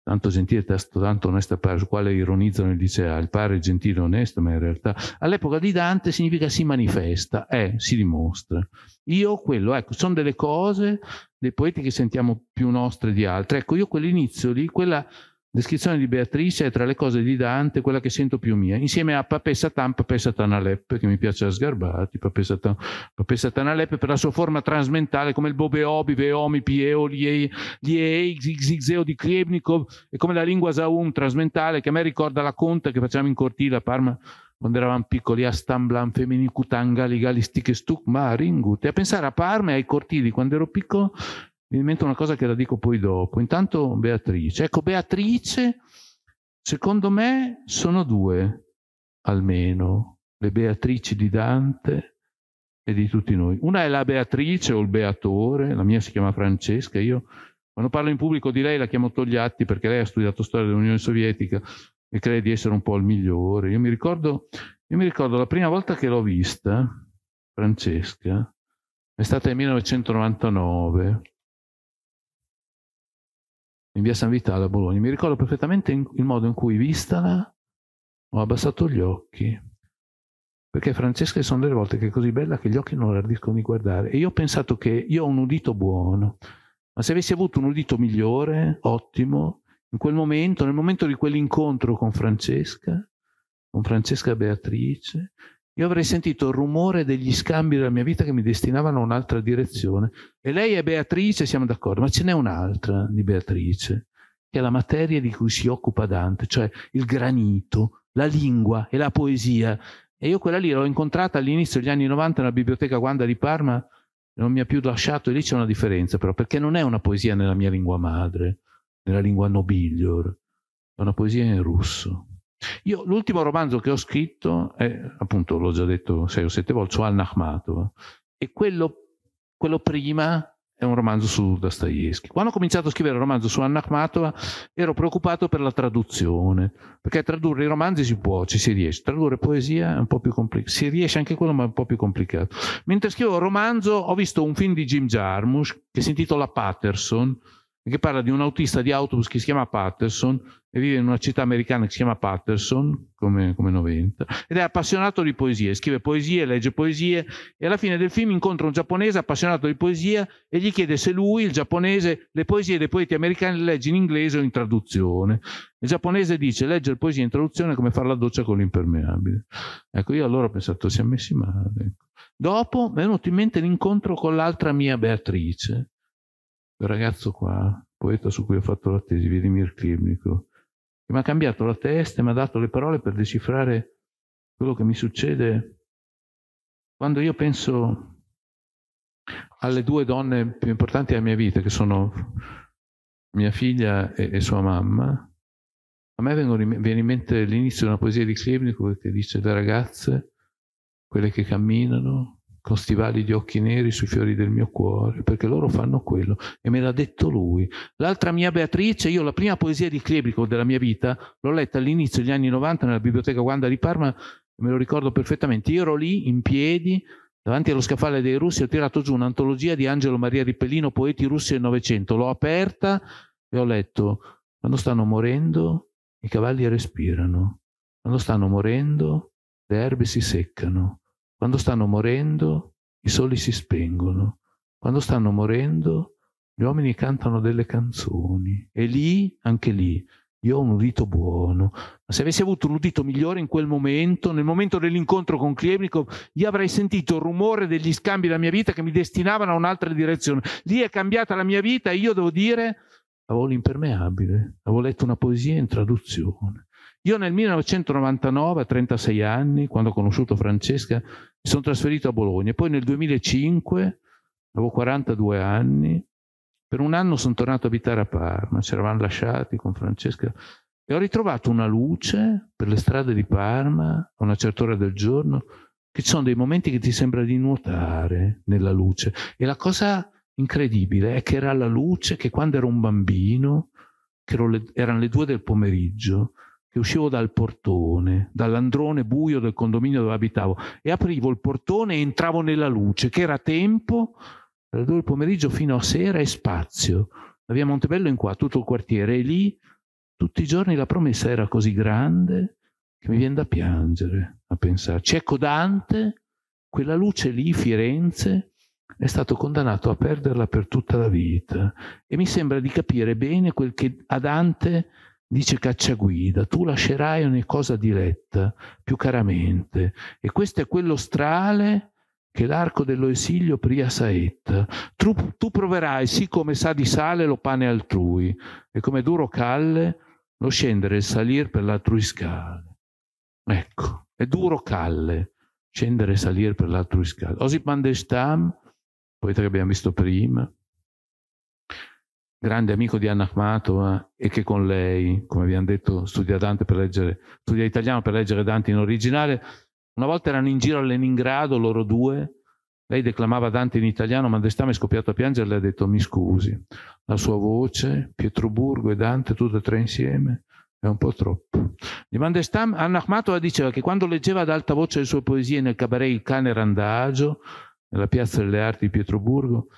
tanto gentile, tanto onesto pare, sul quale ironizzano nel dice ah, il pare gentile e onesto, ma in realtà all'epoca di Dante significa si manifesta, è, eh, si dimostra. Io quello, ecco, sono delle cose dei poeti che sentiamo più nostre di altre. Ecco, io quell'inizio lì, quella Descrizione di Beatrice è tra le cose di Dante quella che sento più mia, insieme a Papè Satan, Papè Satan che mi piace a sgarbati, Papè Satan, Papè Satan per la sua forma transmentale come il Bobeobi, Veomi, Pieo, Liei, Liei, Zigzeo di Krevnikov e come la lingua Zaum transmentale che a me ricorda la conta che facciamo in cortile a Parma quando eravamo piccoli, a Stamblan, Femminicutanga, Ligalistiche, Stuc, Maringut. E a pensare a Parma e ai cortili, quando ero piccolo, mi invento una cosa che la dico poi dopo. Intanto Beatrice. Ecco, Beatrice, secondo me, sono due almeno, le Beatrici di Dante e di tutti noi. Una è la Beatrice o il Beatore, la mia si chiama Francesca, io quando parlo in pubblico di lei la chiamo Togliatti perché lei ha studiato storia dell'Unione Sovietica e crede di essere un po' il migliore. Io mi ricordo, io mi ricordo la prima volta che l'ho vista, Francesca, è stata nel 1999 in via San Vitale a Bologna. Mi ricordo perfettamente il modo in cui, vistala, ho abbassato gli occhi. Perché Francesca sono delle volte che è così bella che gli occhi non ardiscono di guardare. E io ho pensato che io ho un udito buono, ma se avessi avuto un udito migliore, ottimo, in quel momento, nel momento di quell'incontro con Francesca, con Francesca Beatrice, io avrei sentito il rumore degli scambi della mia vita che mi destinavano a un'altra direzione. E lei è Beatrice, siamo d'accordo, ma ce n'è un'altra di Beatrice, che è la materia di cui si occupa Dante, cioè il granito, la lingua e la poesia. E io quella lì l'ho incontrata all'inizio degli anni 90 nella biblioteca Guanda di Parma, non mi ha più lasciato, e lì c'è una differenza però, perché non è una poesia nella mia lingua madre, nella lingua nobilior, è una poesia in russo. Io l'ultimo romanzo che ho scritto è, appunto, l'ho già detto sei o sette volte, su Al-Nahmatova, e quello, quello prima è un romanzo su Dostoevsky. Quando ho cominciato a scrivere il romanzo su Anna Akhmatova ero preoccupato per la traduzione, perché tradurre i romanzi si può, ci si riesce, tradurre poesia è un po' più complicato, si riesce anche quello ma è un po' più complicato. Mentre scrivo il romanzo ho visto un film di Jim Jarmusch che si intitola Patterson, che parla di un autista di autobus che si chiama Patterson e vive in una città americana che si chiama Patterson, come, come 90, ed è appassionato di poesie, scrive poesie, legge poesie e alla fine del film incontra un giapponese appassionato di poesia e gli chiede se lui, il giapponese, le poesie dei poeti americani le legge in inglese o in traduzione. Il giapponese dice leggere poesie in traduzione è come fare la doccia con l'impermeabile. Ecco, io allora ho pensato, si è messi male. Dopo mi è venuto in mente l'incontro con l'altra mia Beatrice, quel ragazzo qua, poeta su cui ho fatto la tesi, Vladimir Klibnikov, che mi ha cambiato la testa e mi ha dato le parole per decifrare quello che mi succede quando io penso alle due donne più importanti della mia vita, che sono mia figlia e, e sua mamma, a me vengono, viene in mente l'inizio di una poesia di Klebnikov che dice le ragazze, quelle che camminano, con stivali di occhi neri sui fiori del mio cuore, perché loro fanno quello. E me l'ha detto lui. L'altra mia Beatrice, io la prima poesia di Clebrico della mia vita l'ho letta all'inizio degli anni 90 nella biblioteca Wanda di Parma, me lo ricordo perfettamente. Io ero lì in piedi, davanti allo scaffale dei russi, ho tirato giù un'antologia di Angelo Maria Ripellino, poeti russi del Novecento. L'ho aperta e ho letto, quando stanno morendo, i cavalli respirano. Quando stanno morendo, le erbe si seccano quando stanno morendo, i soli si spengono. Quando stanno morendo, gli uomini cantano delle canzoni. E lì, anche lì, io ho un udito buono. Ma se avessi avuto un udito migliore in quel momento, nel momento dell'incontro con Klebnikov, io avrei sentito il rumore degli scambi della mia vita che mi destinavano a un'altra direzione. Lì è cambiata la mia vita e io devo dire, avevo l'impermeabile, avevo letto una poesia in traduzione, io nel 1999, a 36 anni, quando ho conosciuto Francesca, mi sono trasferito a Bologna. Poi nel 2005, avevo 42 anni, per un anno sono tornato a abitare a Parma, ci eravamo lasciati con Francesca e ho ritrovato una luce per le strade di Parma a una certa ora del giorno che ci sono dei momenti che ti sembra di nuotare nella luce e la cosa incredibile è che era la luce che quando ero un bambino, che erano le, erano le due del pomeriggio, che uscivo dal portone, dall'androne buio del condominio dove abitavo e aprivo il portone e entravo nella luce, che era tempo, dalle due del pomeriggio fino a sera e spazio. La via Montebello in qua, tutto il quartiere, e lì tutti i giorni la promessa era così grande che mi viene da piangere a pensarci. Ecco Dante, quella luce lì, Firenze, è stato condannato a perderla per tutta la vita. E mi sembra di capire bene quel che a Dante Dice Cacciaguida, tu lascerai ogni cosa diretta più caramente, e questo è quello strale che l'arco dello esilio pria saetta. Tu, tu proverai, sì come sa di sale lo pane altrui, e come duro calle lo scendere e salire per l'altrui scale. Ecco, è duro calle, scendere e salire per l'altrui scale. Osip Mandestam, poeta che abbiamo visto prima, grande amico di Anna Akhmatova eh, e che con lei, come abbiamo detto, studia, Dante per leggere, studia italiano per leggere Dante in originale. Una volta erano in giro a Leningrado loro due, lei declamava Dante in italiano, ma Destame è scoppiato a piangere e le ha detto mi scusi, la sua voce, Pietroburgo e Dante, tutte e tre insieme, è un po' troppo. Di Van der Anna Akhmatova diceva che quando leggeva ad alta voce le sue poesie nel cabaret Il cane randagio, nella piazza delle arti di Pietroburgo,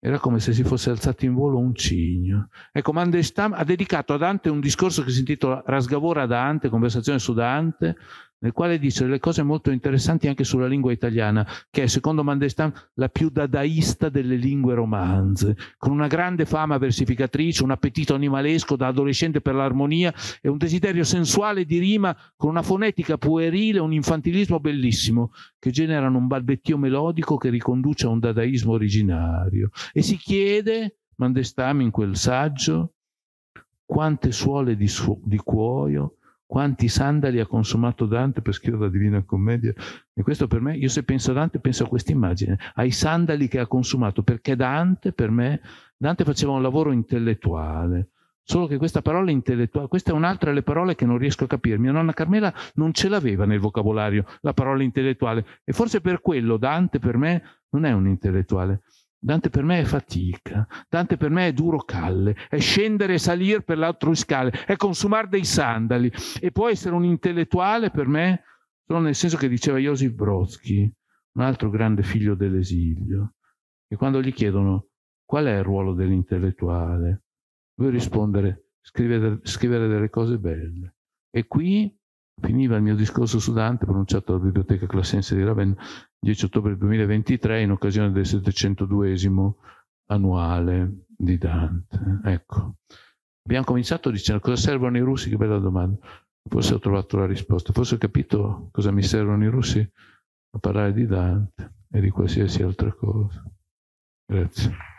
era come se si fosse alzato in volo un cigno. Ecco, Mandelstam ha dedicato a Dante un discorso che si intitola Rasgavora Dante, conversazione su Dante, nel quale dice delle cose molto interessanti anche sulla lingua italiana, che è secondo Mandelstam la più dadaista delle lingue romanze, con una grande fama versificatrice, un appetito animalesco da adolescente per l'armonia e un desiderio sensuale di rima con una fonetica puerile, un infantilismo bellissimo, che generano un balbettio melodico che riconduce a un dadaismo originario. E si chiede, Mandestam in quel saggio, quante suole di, su- di cuoio quanti sandali ha consumato Dante per scrivere la Divina Commedia. E questo per me, io se penso a Dante penso a questa immagine, ai sandali che ha consumato, perché Dante per me, Dante faceva un lavoro intellettuale. Solo che questa parola intellettuale, questa è un'altra delle parole che non riesco a capire. Mia nonna Carmela non ce l'aveva nel vocabolario, la parola intellettuale. E forse per quello Dante per me non è un intellettuale. Dante per me è fatica, Dante per me è duro calle, è scendere e salire per l'altro scale, è consumare dei sandali e può essere un intellettuale per me, solo nel senso che diceva Josip Brodsky, un altro grande figlio dell'esilio, che quando gli chiedono qual è il ruolo dell'intellettuale, lui rispondere scrivere, scrivere delle cose belle. E qui Finiva il mio discorso su Dante pronunciato alla Biblioteca Classense di Ravenna 10 ottobre 2023 in occasione del 702 annuale di Dante. Ecco. Abbiamo cominciato dicendo cosa servono i russi, che bella domanda. Forse ho trovato la risposta, forse ho capito cosa mi servono i russi a parlare di Dante e di qualsiasi altra cosa. Grazie.